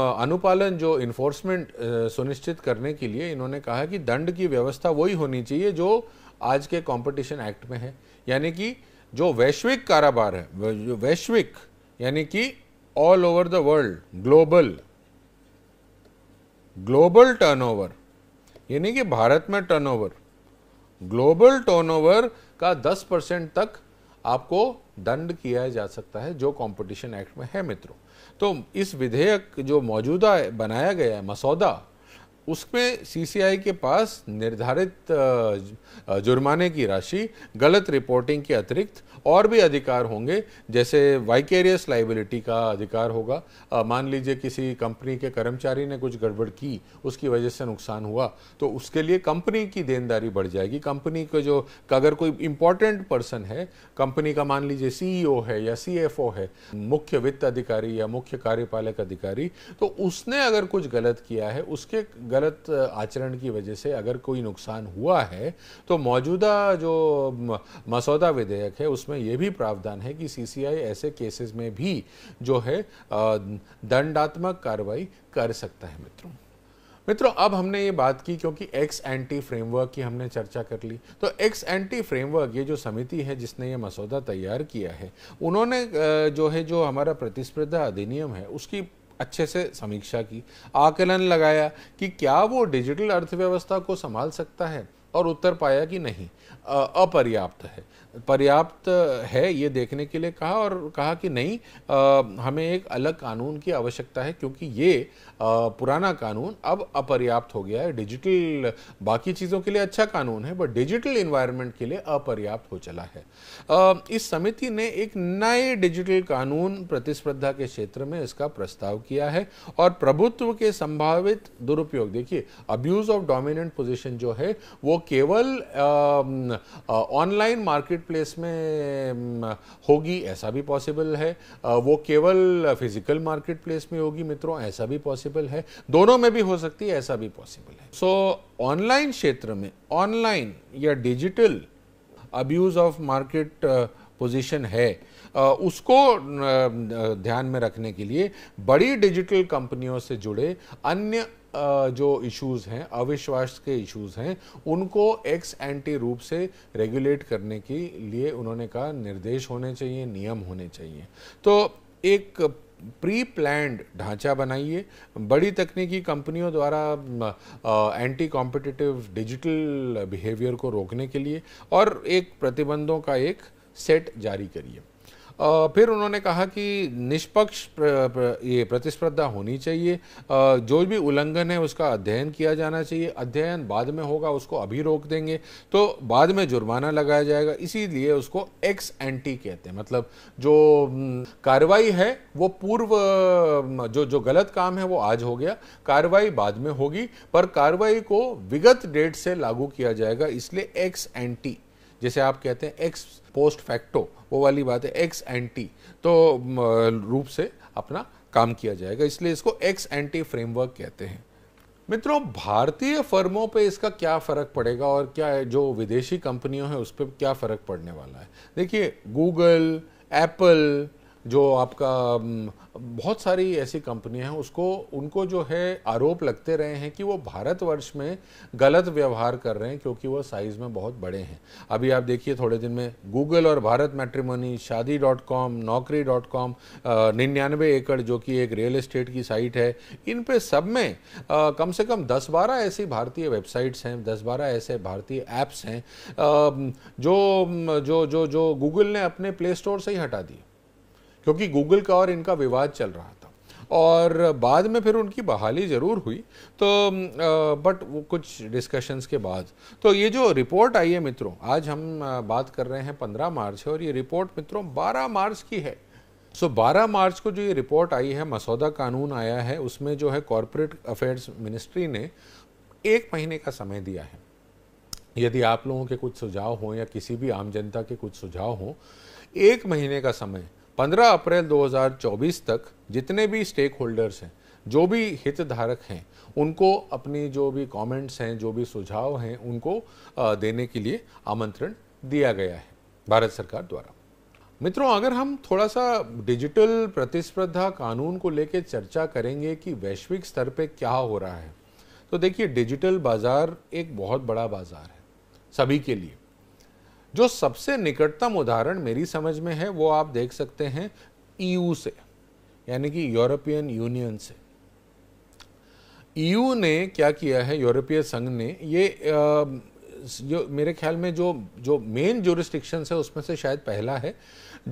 अनुपालन जो इन्फोर्समेंट सुनिश्चित करने के लिए इन्होंने कहा कि दंड की व्यवस्था वही होनी चाहिए जो आज के कंपटीशन एक्ट में है यानी कि जो वैश्विक कारोबार है जो वैश्विक यानी कि all over the world global global turnover यानी कि भारत में टर्नओवर ग्लोबल टर्नओवर का 10 परसेंट तक आपको दंड किया जा सकता है जो कंपटीशन एक्ट में है मित्रों तो इस विधेयक जो मौजूदा बनाया गया है मसौदा उसमें सीसीआई के पास निर्धारित जुर्माने की राशि गलत रिपोर्टिंग के अतिरिक्त और भी अधिकार होंगे जैसे वाइकेरियस लाइबिलिटी का अधिकार होगा मान लीजिए किसी कंपनी के कर्मचारी ने कुछ गड़बड़ की उसकी वजह से नुकसान हुआ तो उसके लिए कंपनी की देनदारी बढ़ जाएगी कंपनी के जो अगर कोई इंपॉर्टेंट पर्सन है कंपनी का मान लीजिए सी e है या सी है मुख्य वित्त अधिकारी या मुख्य कार्यपालक अधिकारी तो उसने अगर कुछ गलत किया है उसके गलत आचरण की वजह से अगर कोई नुकसान हुआ है तो मौजूदा जो मसौदा विधेयक है उसमें यह भी प्रावधान है कि सीसीआई ऐसे केसेस में भी जो है दंडात्मक कार्रवाई कर सकता है मित्रों मित्रों अब हमने ये बात की क्योंकि एक्स एंटी फ्रेमवर्क की हमने चर्चा कर ली तो एक्स एंटी फ्रेमवर्क ये जो समिति है जिसने ये मसौदा तैयार किया है उन्होंने जो है जो हमारा प्रतिस्पर्धा अधिनियम है उसकी अच्छे से समीक्षा की आकलन लगाया कि क्या वो डिजिटल अर्थव्यवस्था को संभाल सकता है और उत्तर पाया कि नहीं अपर्याप्त है पर्याप्त है ये देखने के लिए कहा और कहा कि नहीं आ, हमें एक अलग कानून की आवश्यकता है क्योंकि ये आ, पुराना कानून अब अपर्याप्त हो गया है डिजिटल बाकी चीज़ों के लिए अच्छा कानून है बट डिजिटल इन्वायरमेंट के लिए अपर्याप्त हो चला है आ, इस समिति ने एक नए डिजिटल कानून प्रतिस्पर्धा के क्षेत्र में इसका प्रस्ताव किया है और प्रभुत्व के संभावित दुरुपयोग देखिए अब्यूज ऑफ डोमिनेंट पोजिशन जो है वो केवल ऑनलाइन मार्केट प्लेस में होगी ऐसा भी पॉसिबल है वो केवल फिजिकल मार्केट प्लेस में होगी मित्रों ऐसा भी पॉसिबल है दोनों में भी हो सकती है ऐसा भी पॉसिबल है सो ऑनलाइन क्षेत्र में ऑनलाइन या digital abuse of market position है उसको ध्यान में रखने के लिए बड़ी डिजिटल कंपनियों से जुड़े अन्य जो इश्यूज हैं अविश्वास के इश्यूज हैं उनको एक्स एंटी रूप से रेगुलेट करने के लिए उन्होंने कहा निर्देश होने चाहिए नियम होने चाहिए तो एक प्री प्लैंड ढांचा बनाइए बड़ी तकनीकी कंपनियों द्वारा एंटी कॉम्पिटिटिव डिजिटल बिहेवियर को रोकने के लिए और एक प्रतिबंधों का एक सेट जारी करिए फिर उन्होंने कहा कि निष्पक्ष प्र, प्र, ये प्रतिस्पर्धा होनी चाहिए जो भी उल्लंघन है उसका अध्ययन किया जाना चाहिए अध्ययन बाद में होगा उसको अभी रोक देंगे तो बाद में जुर्माना लगाया जाएगा इसीलिए उसको एक्स एंटी कहते हैं मतलब जो कार्रवाई है वो पूर्व जो जो गलत काम है वो आज हो गया कार्रवाई बाद में होगी पर कार्रवाई को विगत डेट से लागू किया जाएगा इसलिए एक्स एंटी जैसे आप कहते हैं एक्स पोस्ट फैक्टो वो वाली बात है एक्स एंटी तो रूप से अपना काम किया जाएगा इसलिए इसको एक्स एंटी फ्रेमवर्क कहते हैं मित्रों भारतीय फर्मों पे इसका क्या फ़र्क पड़ेगा और क्या जो विदेशी कंपनियों है उस पर क्या फ़र्क पड़ने वाला है देखिए गूगल एप्पल जो आपका बहुत सारी ऐसी कंपनियां हैं उसको उनको जो है आरोप लगते रहे हैं कि वो भारतवर्ष में गलत व्यवहार कर रहे हैं क्योंकि वो साइज़ में बहुत बड़े हैं अभी आप देखिए थोड़े दिन में गूगल और Bharat matrimony Shaadi dot com Naukri dot com निन्यानवे एकड़ जो कि एक रियल इस्टेट की साइट है इन पे सब में आ, कम से कम दस बारह ऐसी भारतीय वेबसाइट्स हैं दस बारह ऐसे भारतीय ऐप्स हैं जो जो जो जो गूगल ने अपने प्ले स्टोर से ही हटा दिए क्योंकि गूगल का और इनका विवाद चल रहा था और बाद में फिर उनकी बहाली ज़रूर हुई तो बट वो कुछ डिस्कशंस के बाद तो ये जो रिपोर्ट आई है मित्रों आज हम बात कर रहे हैं पंद्रह मार्च है और ये रिपोर्ट मित्रों बारह मार्च की है सो so, 12 मार्च को जो ये रिपोर्ट आई है मसौदा कानून आया है उसमें जो है कॉरपोरेट अफेयर्स मिनिस्ट्री ने एक महीने का समय दिया है यदि आप लोगों के कुछ सुझाव हों या किसी भी आम जनता के कुछ सुझाव हों एक महीने का समय 15 अप्रैल 2024 तक जितने भी स्टेक होल्डर्स हैं जो भी हितधारक हैं उनको अपनी जो भी कमेंट्स हैं जो भी सुझाव हैं उनको देने के लिए आमंत्रण दिया गया है भारत सरकार द्वारा मित्रों अगर हम थोड़ा सा डिजिटल प्रतिस्पर्धा कानून को लेकर चर्चा करेंगे कि वैश्विक स्तर पे क्या हो रहा है तो देखिए डिजिटल बाज़ार एक बहुत बड़ा बाज़ार है सभी के लिए जो सबसे निकटतम उदाहरण मेरी समझ में है वो आप देख सकते हैं ईयू e से यानी कि यूरोपियन यूनियन से ईयू e ने क्या किया है यूरोपीय संघ ने ये जो मेरे ख्याल में जो जो मेन जोरिस्टिक्शन है उसमें से शायद पहला है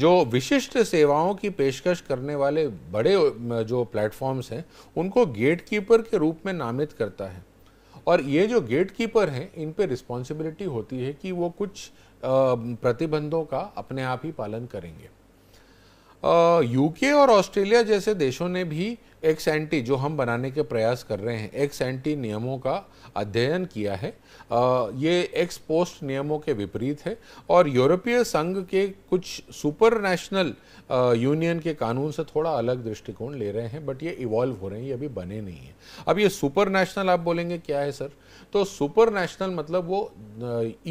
जो विशिष्ट सेवाओं की पेशकश करने वाले बड़े जो प्लेटफॉर्म्स हैं उनको गेट कीपर के रूप में नामित करता है और ये जो गेट कीपर हैं इन पर रिस्पॉन्सिबिलिटी होती है कि वो कुछ प्रतिबंधों का अपने आप ही पालन करेंगे यूके और ऑस्ट्रेलिया जैसे देशों ने भी एक्स एंटी जो हम बनाने के प्रयास कर रहे हैं एक्स एंटी नियमों का अध्ययन किया है ये एक्स पोस्ट नियमों के विपरीत है और यूरोपीय संघ के कुछ सुपर नेशनल यूनियन के कानून से थोड़ा अलग दृष्टिकोण ले रहे हैं बट ये इवॉल्व हो रहे हैं ये अभी बने नहीं हैं अब ये सुपर नेशनल आप बोलेंगे क्या है सर तो सुपर नेशनल मतलब वो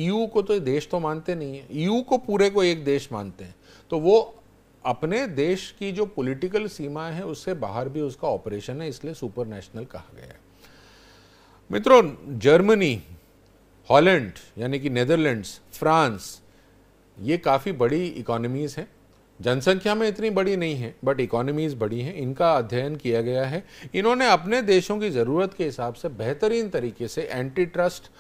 ईयू e को तो देश तो मानते नहीं है ईयू e को पूरे को एक देश मानते हैं तो वो अपने देश की जो पॉलिटिकल सीमा है उससे बाहर भी उसका ऑपरेशन है इसलिए सुपर नेशनल कहा गया है मित्रों जर्मनी हॉलैंड यानी कि नेदरलैंड्स फ्रांस ये काफ़ी बड़ी इकोनॉमीज़ हैं जनसंख्या में इतनी बड़ी नहीं है बट इकोनॉमीज़ बड़ी हैं इनका अध्ययन किया गया है इन्होंने अपने देशों की ज़रूरत के हिसाब से बेहतरीन तरीके से एंटी ट्रस्ट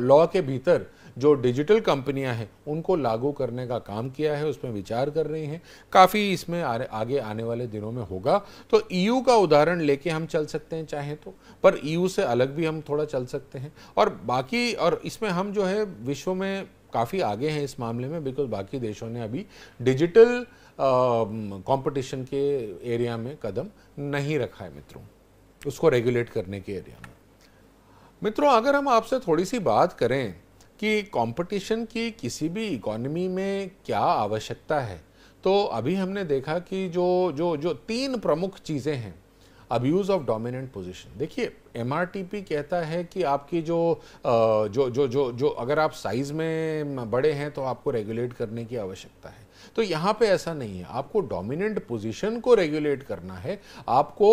लॉ के भीतर जो डिजिटल कंपनियां हैं उनको लागू करने का काम किया है उसमें विचार कर रही हैं काफ़ी इसमें आगे आने वाले दिनों में होगा तो ईयू e का उदाहरण लेके हम चल सकते हैं चाहें तो पर ईयू e से अलग भी हम थोड़ा चल सकते हैं और बाकी और इसमें हम जो है विश्व में काफ़ी आगे हैं इस मामले में बिकॉज बाकी देशों ने अभी डिजिटल कंपटीशन के एरिया में कदम नहीं रखा है मित्रों उसको रेगुलेट करने के एरिया में मित्रों अगर हम आपसे थोड़ी सी बात करें कि कंपटीशन की किसी भी इकोनॉमी में क्या आवश्यकता है तो अभी हमने देखा कि जो जो जो तीन प्रमुख चीज़ें हैं अब्यूज़ ऑफ डोमिनेंट पोजीशन देखिए एम कहता है कि आपकी जो जो जो जो जो अगर आप साइज़ में बड़े हैं तो आपको रेगुलेट करने की आवश्यकता है तो यहाँ पे ऐसा नहीं है आपको डोमिनेंट पोजीशन को रेगुलेट करना है आपको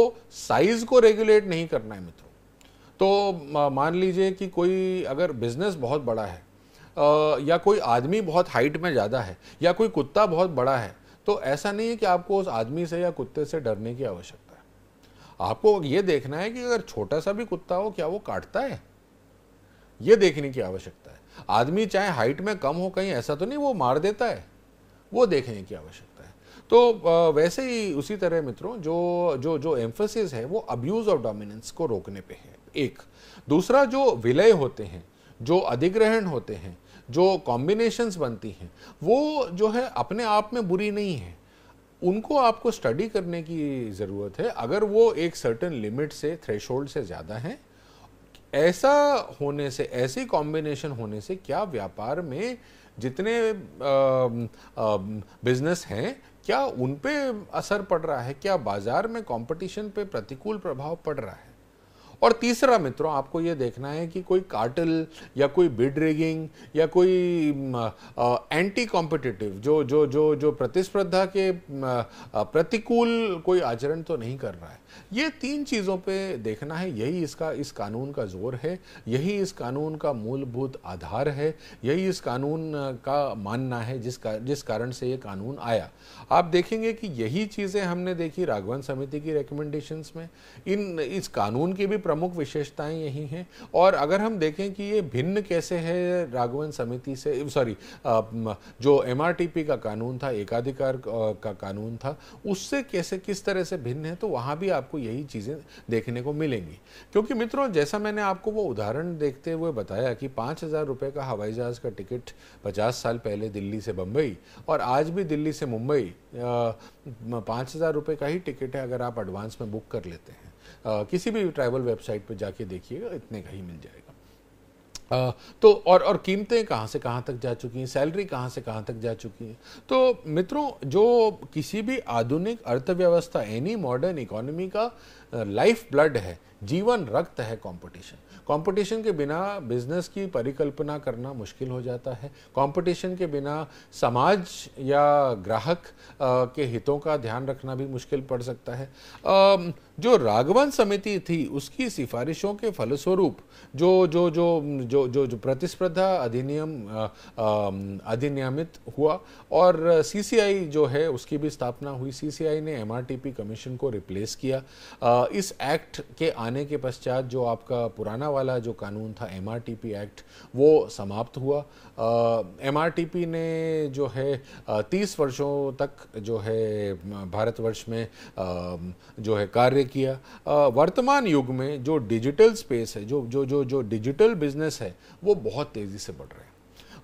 साइज़ को रेगुलेट नहीं करना है मित्रों तो मान लीजिए कि कोई अगर बिजनेस बहुत बड़ा है या कोई आदमी बहुत हाइट में ज़्यादा है या कोई कुत्ता बहुत बड़ा है तो ऐसा नहीं है कि आपको उस आदमी से या कुत्ते से डरने की आवश्यकता आपको ये देखना है कि अगर छोटा सा भी कुत्ता हो क्या वो काटता है ये देखने की आवश्यकता है आदमी चाहे हाइट में कम हो कहीं ऐसा तो नहीं वो मार देता है वो देखने की आवश्यकता है तो वैसे ही उसी तरह मित्रों जो जो जो एम्फोसिस है वो अब्यूज़ ऑफ डोमिनेंस को रोकने पे है एक दूसरा जो विलय होते हैं जो अधिग्रहण होते हैं जो कॉम्बिनेशंस बनती हैं वो जो है अपने आप में बुरी नहीं है उनको आपको स्टडी करने की ज़रूरत है अगर वो एक सर्टन लिमिट से थ्रेश से ज़्यादा हैं ऐसा होने से ऐसी कॉम्बिनेशन होने से क्या व्यापार में जितने बिजनेस हैं क्या उन पे असर पड़ रहा है क्या बाज़ार में कंपटीशन पे प्रतिकूल प्रभाव पड़ रहा है और तीसरा मित्रों आपको ये देखना है कि कोई कार्टल या कोई बिड रेगिंग या कोई आ, एंटी कॉम्पिटिटिव जो जो जो जो प्रतिस्पर्धा के प्रतिकूल कोई आचरण तो नहीं कर रहा है ये तीन चीज़ों पे देखना है यही इसका इस कानून का जोर है यही इस कानून का मूलभूत आधार है यही इस कानून का मानना है जिस का, जिस कारण से ये कानून आया आप देखेंगे कि यही चीज़ें हमने देखी राघवन समिति की रिकमेंडेशंस में इन इस कानून की भी प्रमुख विशेषताएं यही हैं और अगर हम देखें कि ये भिन्न कैसे है राघवन समिति से सॉरी जो एम का कानून था एकाधिकार का कानून था उससे कैसे किस तरह से भिन्न है तो वहाँ भी आपको यही चीज़ें देखने को मिलेंगी क्योंकि मित्रों जैसा मैंने आपको वो उदाहरण देखते हुए बताया कि पाँच हज़ार रुपये का हवाई जहाज़ का टिकट पचास साल पहले दिल्ली से बम्बई और आज भी दिल्ली से मुंबई पाँच हज़ार रुपये का ही टिकट है अगर आप एडवांस में बुक कर लेते हैं आ, किसी भी ट्रैवल वेबसाइट पर जाके देखिएगा इतने का ही मिल जाएगा तो और और कीमतें कहाँ से कहाँ तक जा चुकी हैं सैलरी कहाँ से कहाँ तक जा चुकी हैं तो मित्रों जो किसी भी आधुनिक अर्थव्यवस्था एनी मॉडर्न इकोनॉमी का लाइफ ब्लड है जीवन रक्त है कंपटीशन कंपटीशन के बिना बिजनेस की परिकल्पना करना मुश्किल हो जाता है कंपटीशन के बिना समाज या ग्राहक के हितों का ध्यान रखना भी मुश्किल पड़ सकता है जो राघवन समिति थी उसकी सिफारिशों के फलस्वरूप जो जो जो जो जो, जो प्रतिस्पर्धा अधिनियम अधिनियमित हुआ और सीसीआई जो है उसकी भी स्थापना हुई सीसीआई ने एमआरटीपी कमीशन को रिप्लेस किया आ, इस एक्ट के आने के पश्चात जो आपका पुराना वाला जो कानून था एमआरटीपी एक्ट वो समाप्त हुआ एमआरटीपी ने जो है तीस वर्षों तक जो है भारतवर्ष में जो है कार्य किया वर्तमान युग में जो डिजिटल स्पेस है जो जो जो जो डिजिटल बिजनेस है वो बहुत तेज़ी से बढ़ रहा है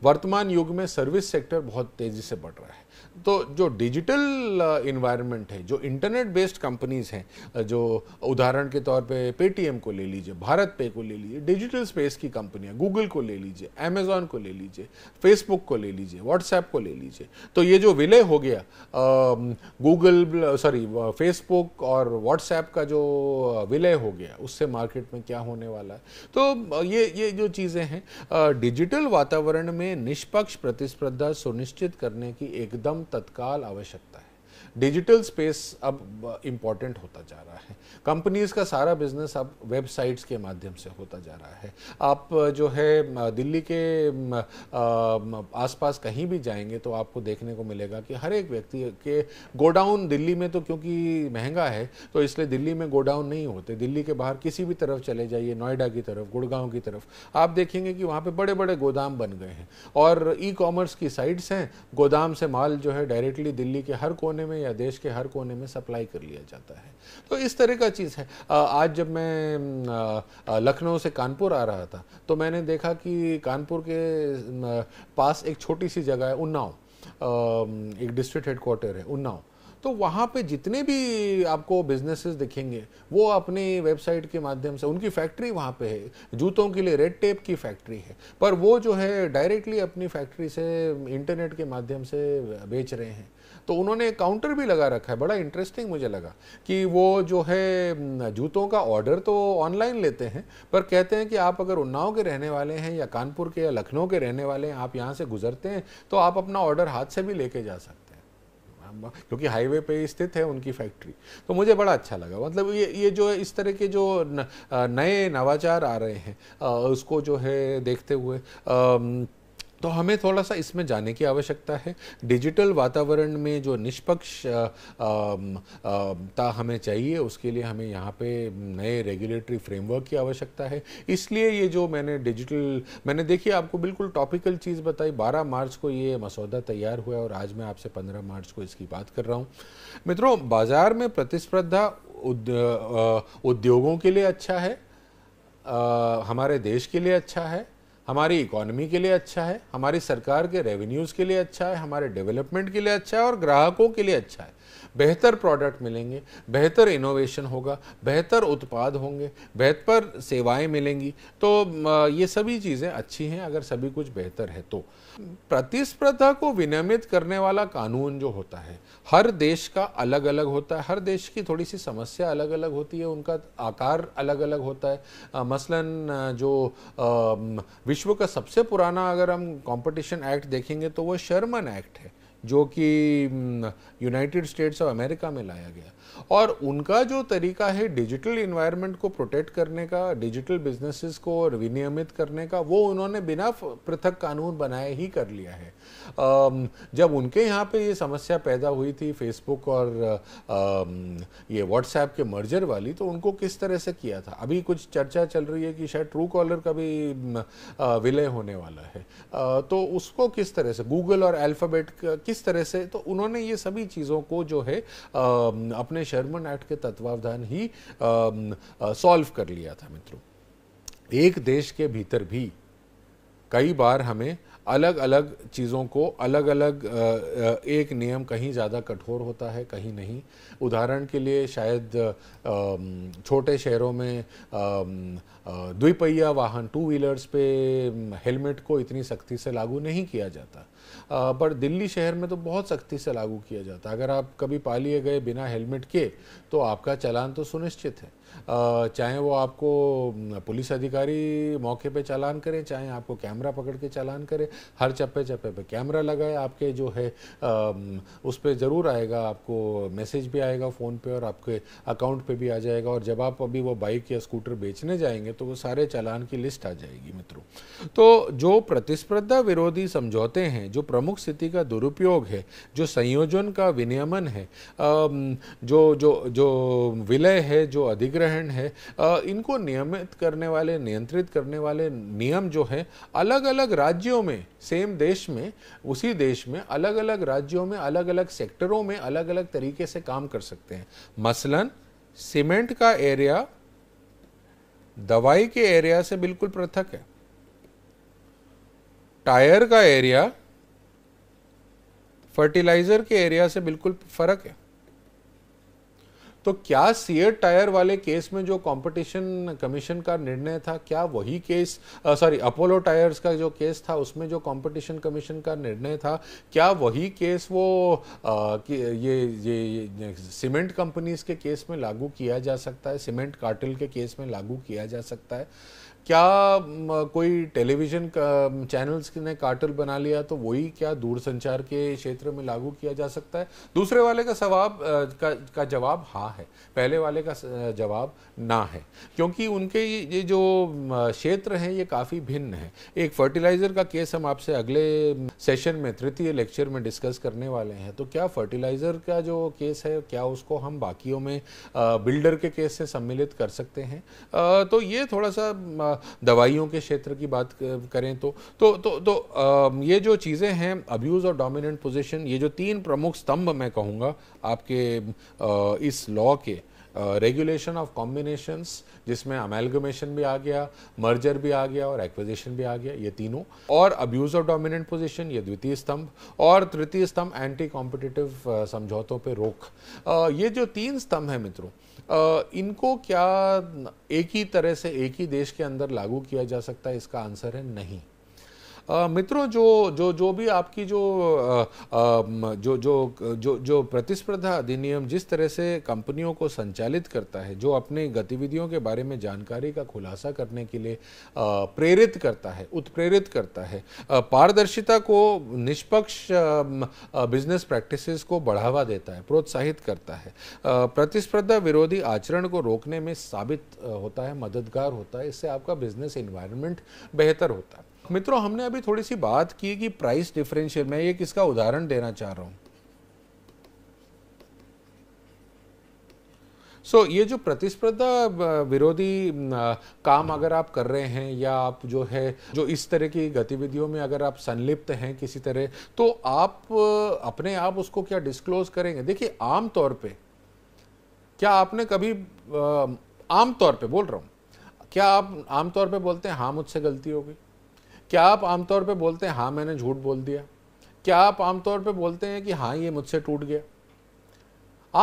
वर्तमान युग में सर्विस सेक्टर बहुत तेज़ी से बढ़ रहा है तो जो डिजिटल इन्वायरमेंट uh, है जो इंटरनेट बेस्ड कंपनीज हैं uh, जो उदाहरण के तौर पे पेटीएम को ले लीजिए भारत पे को ले लीजिए डिजिटल स्पेस की कंपनियां गूगल को ले लीजिए अमेजोन को ले लीजिए फेसबुक को ले लीजिए व्हाट्सएप को ले लीजिए तो ये जो विलय हो गया गूगल सॉरी फेसबुक और व्हाट्सएप का जो uh, विलय हो गया उससे मार्केट में क्या होने वाला है तो ये ये जो चीज़ें हैं डिजिटल वातावरण में निष्पक्ष प्रतिस्पर्धा सुनिश्चित करने की एकदम तर... तत्काल आवश्यकता है डिजिटल स्पेस अब इम्पॉर्टेंट होता जा रहा है कंपनीज का सारा बिजनेस अब वेबसाइट्स के माध्यम से होता जा रहा है आप जो है दिल्ली के आसपास कहीं भी जाएंगे तो आपको देखने को मिलेगा कि हर एक व्यक्ति के गोडाउन दिल्ली में तो क्योंकि महंगा है तो इसलिए दिल्ली में गोडाउन नहीं होते दिल्ली के बाहर किसी भी तरफ चले जाइए नोएडा की तरफ गुड़गांव की तरफ आप देखेंगे कि वहाँ पर बड़े बड़े गोदाम बन गए हैं और ई कॉमर्स की साइट्स हैं गोदाम से माल जो है डायरेक्टली दिल्ली के हर कोने में या देश के हर कोने में सप्लाई कर लिया जाता है तो इस तरह का चीज़ है आज जब मैं लखनऊ से कानपुर आ रहा था तो मैंने देखा कि कानपुर के पास एक छोटी सी जगह है उन्नाव एक डिस्ट्रिक्ट हेडकोार्टर है उन्नाव तो वहाँ पे जितने भी आपको बिजनेसेस दिखेंगे वो अपने वेबसाइट के माध्यम से उनकी फैक्ट्री वहाँ पे है जूतों के लिए रेड टेप की फैक्ट्री है पर वो जो है डायरेक्टली अपनी फैक्ट्री से इंटरनेट के माध्यम से बेच रहे हैं तो उन्होंने काउंटर भी लगा रखा है बड़ा इंटरेस्टिंग मुझे लगा कि वो जो है जूतों का ऑर्डर तो ऑनलाइन लेते हैं पर कहते हैं कि आप अगर उन्नाव के रहने वाले हैं या कानपुर के या लखनऊ के रहने वाले हैं आप यहाँ से गुजरते हैं तो आप अपना ऑर्डर हाथ से भी लेके जा सकते हैं क्योंकि हाईवे पे स्थित है उनकी फैक्ट्री तो मुझे बड़ा अच्छा लगा मतलब ये ये जो इस तरह के जो नए नवाचार आ रहे हैं उसको जो है देखते हुए आ, तो हमें थोड़ा सा इसमें जाने की आवश्यकता है डिजिटल वातावरण में जो निष्पक्ष ता हमें चाहिए उसके लिए हमें यहाँ पे नए रेगुलेटरी फ्रेमवर्क की आवश्यकता है इसलिए ये जो मैंने डिजिटल मैंने देखिए आपको बिल्कुल टॉपिकल चीज़ बताई 12 मार्च को ये मसौदा तैयार हुआ और आज मैं आपसे 15 मार्च को इसकी बात कर रहा हूँ मित्रों बाज़ार में प्रतिस्पर्धा उद्योगों के लिए अच्छा है आ, हमारे देश के लिए अच्छा है हमारी इकोनॉमी के लिए अच्छा है हमारी सरकार के रेवेन्यूज़ के लिए अच्छा है हमारे डेवलपमेंट के लिए अच्छा है और ग्राहकों के लिए अच्छा है बेहतर प्रोडक्ट मिलेंगे बेहतर इनोवेशन होगा बेहतर उत्पाद होंगे बेहतर सेवाएं मिलेंगी तो ये सभी चीज़ें अच्छी हैं अगर सभी कुछ बेहतर है तो प्रतिस्पर्धा को विनियमित करने वाला कानून जो होता है हर देश का अलग अलग होता है हर देश की थोड़ी सी समस्या अलग अलग होती है उनका आकार अलग अलग होता है मसलन जो विश्व का सबसे पुराना अगर हम कंपटीशन एक्ट देखेंगे तो वो शर्मन एक्ट है जो कि यूनाइटेड स्टेट्स ऑफ अमेरिका में लाया गया और उनका जो तरीका है डिजिटल इन्वायरमेंट को प्रोटेक्ट करने का डिजिटल बिजनेसेस को विनियमित करने का वो उन्होंने बिना पृथक कानून बनाए ही कर लिया है जब उनके यहाँ पे ये समस्या पैदा हुई थी फेसबुक और ये व्हाट्सएप के मर्जर वाली तो उनको किस तरह से किया था अभी कुछ चर्चा चल रही है कि शायद ट्रू कॉलर का भी विलय होने वाला है तो उसको किस तरह से गूगल और अल्फ़ाबेट किस तरह से तो उन्होंने ये सभी चीज़ों को जो है अपने शर्मन एक्ट के तत्वावधान ही सॉल्व कर लिया था मित्रों एक देश के भीतर भी कई बार हमें अलग अलग चीज़ों को अलग अलग एक नियम कहीं ज़्यादा कठोर होता है कहीं नहीं उदाहरण के लिए शायद छोटे शहरों में द्विपहिया वाहन टू व्हीलर्स पे हेलमेट को इतनी सख्ती से लागू नहीं किया जाता पर दिल्ली शहर में तो बहुत सख्ती से लागू किया जाता है अगर आप कभी पा लिए गए बिना हेलमेट के तो आपका चालान तो सुनिश्चित है चाहे वो आपको पुलिस अधिकारी मौके पे चालान करें चाहे आपको कैमरा पकड़ के चालान करें हर चप्पे चप्पे पे कैमरा लगाए आपके जो है उस पर ज़रूर आएगा आपको मैसेज भी आएगा फ़ोन पे और आपके अकाउंट पे भी आ जाएगा और जब आप अभी वो बाइक या स्कूटर बेचने जाएंगे तो वो सारे चालान की लिस्ट आ जाएगी मित्रों तो जो प्रतिस्पर्धा विरोधी समझौते हैं जो प्रमुख स्थिति का दुरुपयोग है जो संयोजन का विनियमन है जो जो जो विलय है जो अधिग्रहण है इनको नियमित करने वाले नियंत्रित करने वाले नियम जो है अलग अलग राज्यों में सेम देश में उसी देश में अलग अलग राज्यों में अलग अलग सेक्टरों में अलग अलग तरीके से काम कर सकते हैं मसलन सीमेंट का एरिया दवाई के एरिया से बिल्कुल पृथक है टायर का एरिया फर्टिलाइजर के एरिया से बिल्कुल फर्क है तो क्या सीएड टायर वाले केस में जो कंपटीशन कमीशन का निर्णय था क्या वही केस सॉरी अपोलो टायर्स का जो केस था उसमें जो कंपटीशन कमीशन का निर्णय था क्या वही केस वो आ, कि, ये, ये, ये सीमेंट कंपनीज के केस में लागू किया जा सकता है सीमेंट कार्टल के केस में लागू किया जा सकता है क्या कोई टेलीविजन चैनल्स ने कार्टल बना लिया तो वही क्या दूरसंचार के क्षेत्र में लागू किया जा सकता है दूसरे वाले का सवाब का, का जवाब हाँ है पहले वाले का जवाब ना है क्योंकि उनके ये जो क्षेत्र हैं ये काफ़ी भिन्न हैं एक फर्टिलाइज़र का केस हम आपसे अगले सेशन में तृतीय लेक्चर में डिस्कस करने वाले हैं तो क्या फर्टिलाइज़र का जो केस है क्या उसको हम बाकियों में बिल्डर के केस से सम्मिलित कर सकते हैं तो ये थोड़ा सा दवाइयों के क्षेत्र की बात करें तो तो तो, तो आ, ये जो चीज़ें हैं अब्यूज़ और डोमिनेंट पोजीशन ये जो तीन प्रमुख स्तंभ मैं कहूँगा आपके आ, इस लॉ के रेगुलेशन ऑफ कॉम्बिनेशंस जिसमें अमेलगमेशन भी आ गया मर्जर भी आ गया और एक्विजिशन भी आ गया ये तीनों और अब्यूज ऑफ डोमिनेंट पोजीशन ये द्वितीय स्तंभ और तृतीय स्तंभ एंटी कॉम्पिटिटिव समझौतों पे रोक आ, ये जो तीन स्तंभ हैं मित्रों इनको क्या एक ही तरह से एक ही देश के अंदर लागू किया जा सकता है इसका आंसर है नहीं मित्रों जो जो जो भी आपकी जो जो जो जो जो प्रतिस्पर्धा अधिनियम जिस तरह से कंपनियों को संचालित करता है जो अपनी गतिविधियों के बारे में जानकारी का खुलासा करने के लिए प्रेरित करता है उत्प्रेरित करता है पारदर्शिता को निष्पक्ष बिजनेस प्रैक्टिसेस को बढ़ावा देता है प्रोत्साहित करता है प्रतिस्पर्धा विरोधी आचरण को रोकने में साबित होता है मददगार होता है इससे आपका बिजनेस इन्वायरमेंट बेहतर होता है मित्रों हमने अभी थोड़ी सी बात की कि प्राइस डिफरेंशियल मैं ये किसका उदाहरण देना चाह रहा हूं सो so, ये जो प्रतिस्पर्धा विरोधी काम अगर आप कर रहे हैं या आप जो है जो इस तरह की गतिविधियों में अगर आप संलिप्त हैं किसी तरह तो आप अपने आप उसको क्या डिस्क्लोज करेंगे देखिए आम तौर पे क्या आपने कभी आम तौर पे बोल रहा हूँ क्या आप आमतौर पे बोलते हैं हाँ मुझसे गलती हो गई क्या आप आमतौर पे बोलते हैं हाँ मैंने झूठ बोल दिया क्या आप आमतौर पे बोलते हैं कि हाँ ये मुझसे टूट गया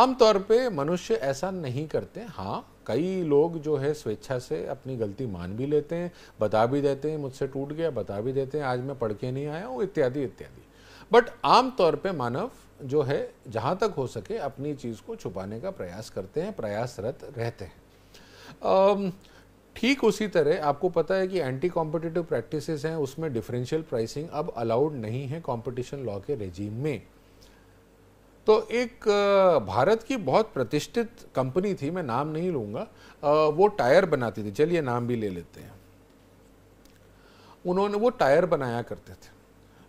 आमतौर पे मनुष्य ऐसा नहीं करते हाँ कई लोग जो है स्वेच्छा से अपनी गलती मान भी लेते हैं बता भी देते हैं मुझसे टूट गया बता भी देते हैं आज मैं पढ़ के नहीं आया हूँ इत्यादि इत्यादि बट आमतौर पे मानव जो है जहाँ तक हो सके अपनी चीज़ को छुपाने का प्रयास करते हैं प्रयासरत रहते हैं ठीक उसी तरह आपको पता है कि एंटी कॉम्पिटिटिव प्रैक्टिसेस हैं उसमें डिफरेंशियल प्राइसिंग अब अलाउड नहीं है कंपटीशन लॉ के रेजीम में तो एक भारत की बहुत प्रतिष्ठित कंपनी थी मैं नाम नहीं लूंगा वो टायर बनाती थी चलिए नाम भी ले लेते हैं उन्होंने वो टायर बनाया करते थे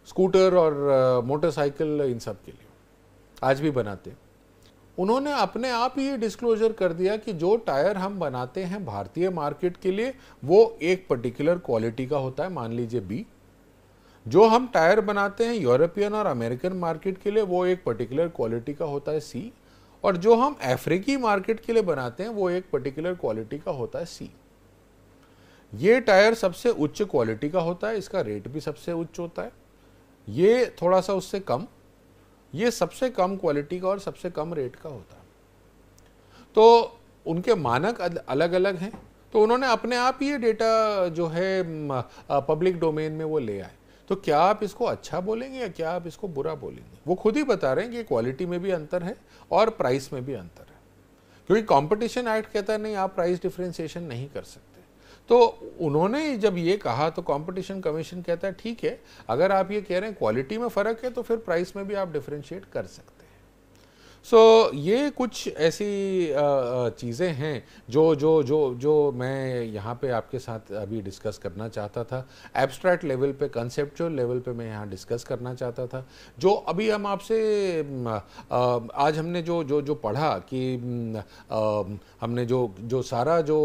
स्कूटर और मोटरसाइकिल इन सब के लिए आज भी बनाते हैं उन्होंने अपने आप ही ये डिस्क्लोजर कर दिया कि जो टायर हम बनाते हैं भारतीय मार्केट के लिए वो एक पर्टिकुलर क्वालिटी का होता है मान लीजिए बी जो हम टायर बनाते हैं यूरोपियन और अमेरिकन मार्केट के लिए वो एक पर्टिकुलर क्वालिटी का होता है सी और जो हम अफ्रीकी मार्केट के लिए बनाते हैं वो एक पर्टिकुलर क्वालिटी का होता है सी ये टायर सबसे उच्च क्वालिटी का होता है इसका रेट भी सबसे उच्च होता है ये थोड़ा सा उससे कम ये सबसे कम क्वालिटी का और सबसे कम रेट का होता है तो उनके मानक अलग अलग हैं तो उन्होंने अपने आप ही ये डेटा जो है पब्लिक डोमेन में वो ले आए तो क्या आप इसको अच्छा बोलेंगे या क्या आप इसको बुरा बोलेंगे वो खुद ही बता रहे हैं कि क्वालिटी में भी अंतर है और प्राइस में भी अंतर है क्योंकि कंपटीशन एक्ट कहता है नहीं आप प्राइस डिफ्रेंसिएशन नहीं कर सकते तो उन्होंने जब ये कहा तो कंपटीशन कमीशन कहता है ठीक है अगर आप ये कह रहे हैं क्वालिटी में फ़र्क है तो फिर प्राइस में भी आप डिफ्रेंशिएट कर सकते सो so, ये कुछ ऐसी चीज़ें हैं जो जो जो जो मैं यहाँ पे आपके साथ अभी डिस्कस करना चाहता था एब्स्ट्रैक्ट लेवल पे कंसेप्चुअल लेवल पे मैं यहाँ डिस्कस करना चाहता था जो अभी हम आपसे आज हमने जो जो जो पढ़ा कि आ, हमने जो जो सारा जो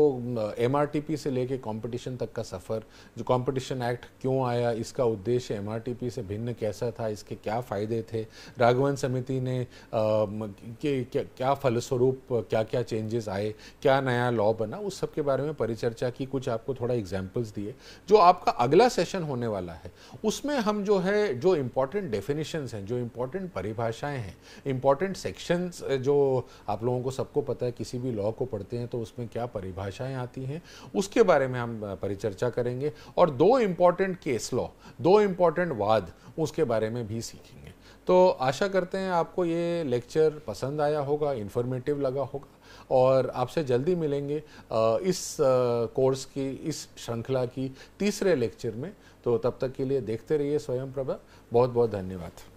एम से लेके कंपटीशन तक का सफ़र जो कंपटीशन एक्ट क्यों आया इसका उद्देश्य एम से भिन्न कैसा था इसके क्या फ़ायदे थे राघवन समिति ने आ, के क्या क्या फलस्वरूप क्या क्या चेंजेस आए क्या नया लॉ बना उस सब के बारे में परिचर्चा की कुछ आपको थोड़ा एग्जाम्पल्स दिए जो आपका अगला सेशन होने वाला है उसमें हम जो है जो इम्पोर्टेंट डेफिनेशन हैं जो इम्पोर्टेंट परिभाषाएँ हैं इम्पोर्टेंट सेक्शंस जो आप लोगों को सबको पता है किसी भी लॉ को पढ़ते हैं तो उसमें क्या परिभाषाएँ आती हैं उसके बारे में हम परिचर्चा करेंगे और दो इम्पॉर्टेंट केस लॉ दो इम्पॉर्टेंट वाद उसके बारे में भी सीखेंगे तो आशा करते हैं आपको ये लेक्चर पसंद आया होगा इन्फॉर्मेटिव लगा होगा और आपसे जल्दी मिलेंगे इस कोर्स की इस श्रृंखला की तीसरे लेक्चर में तो तब तक के लिए देखते रहिए स्वयं प्रभा बहुत बहुत धन्यवाद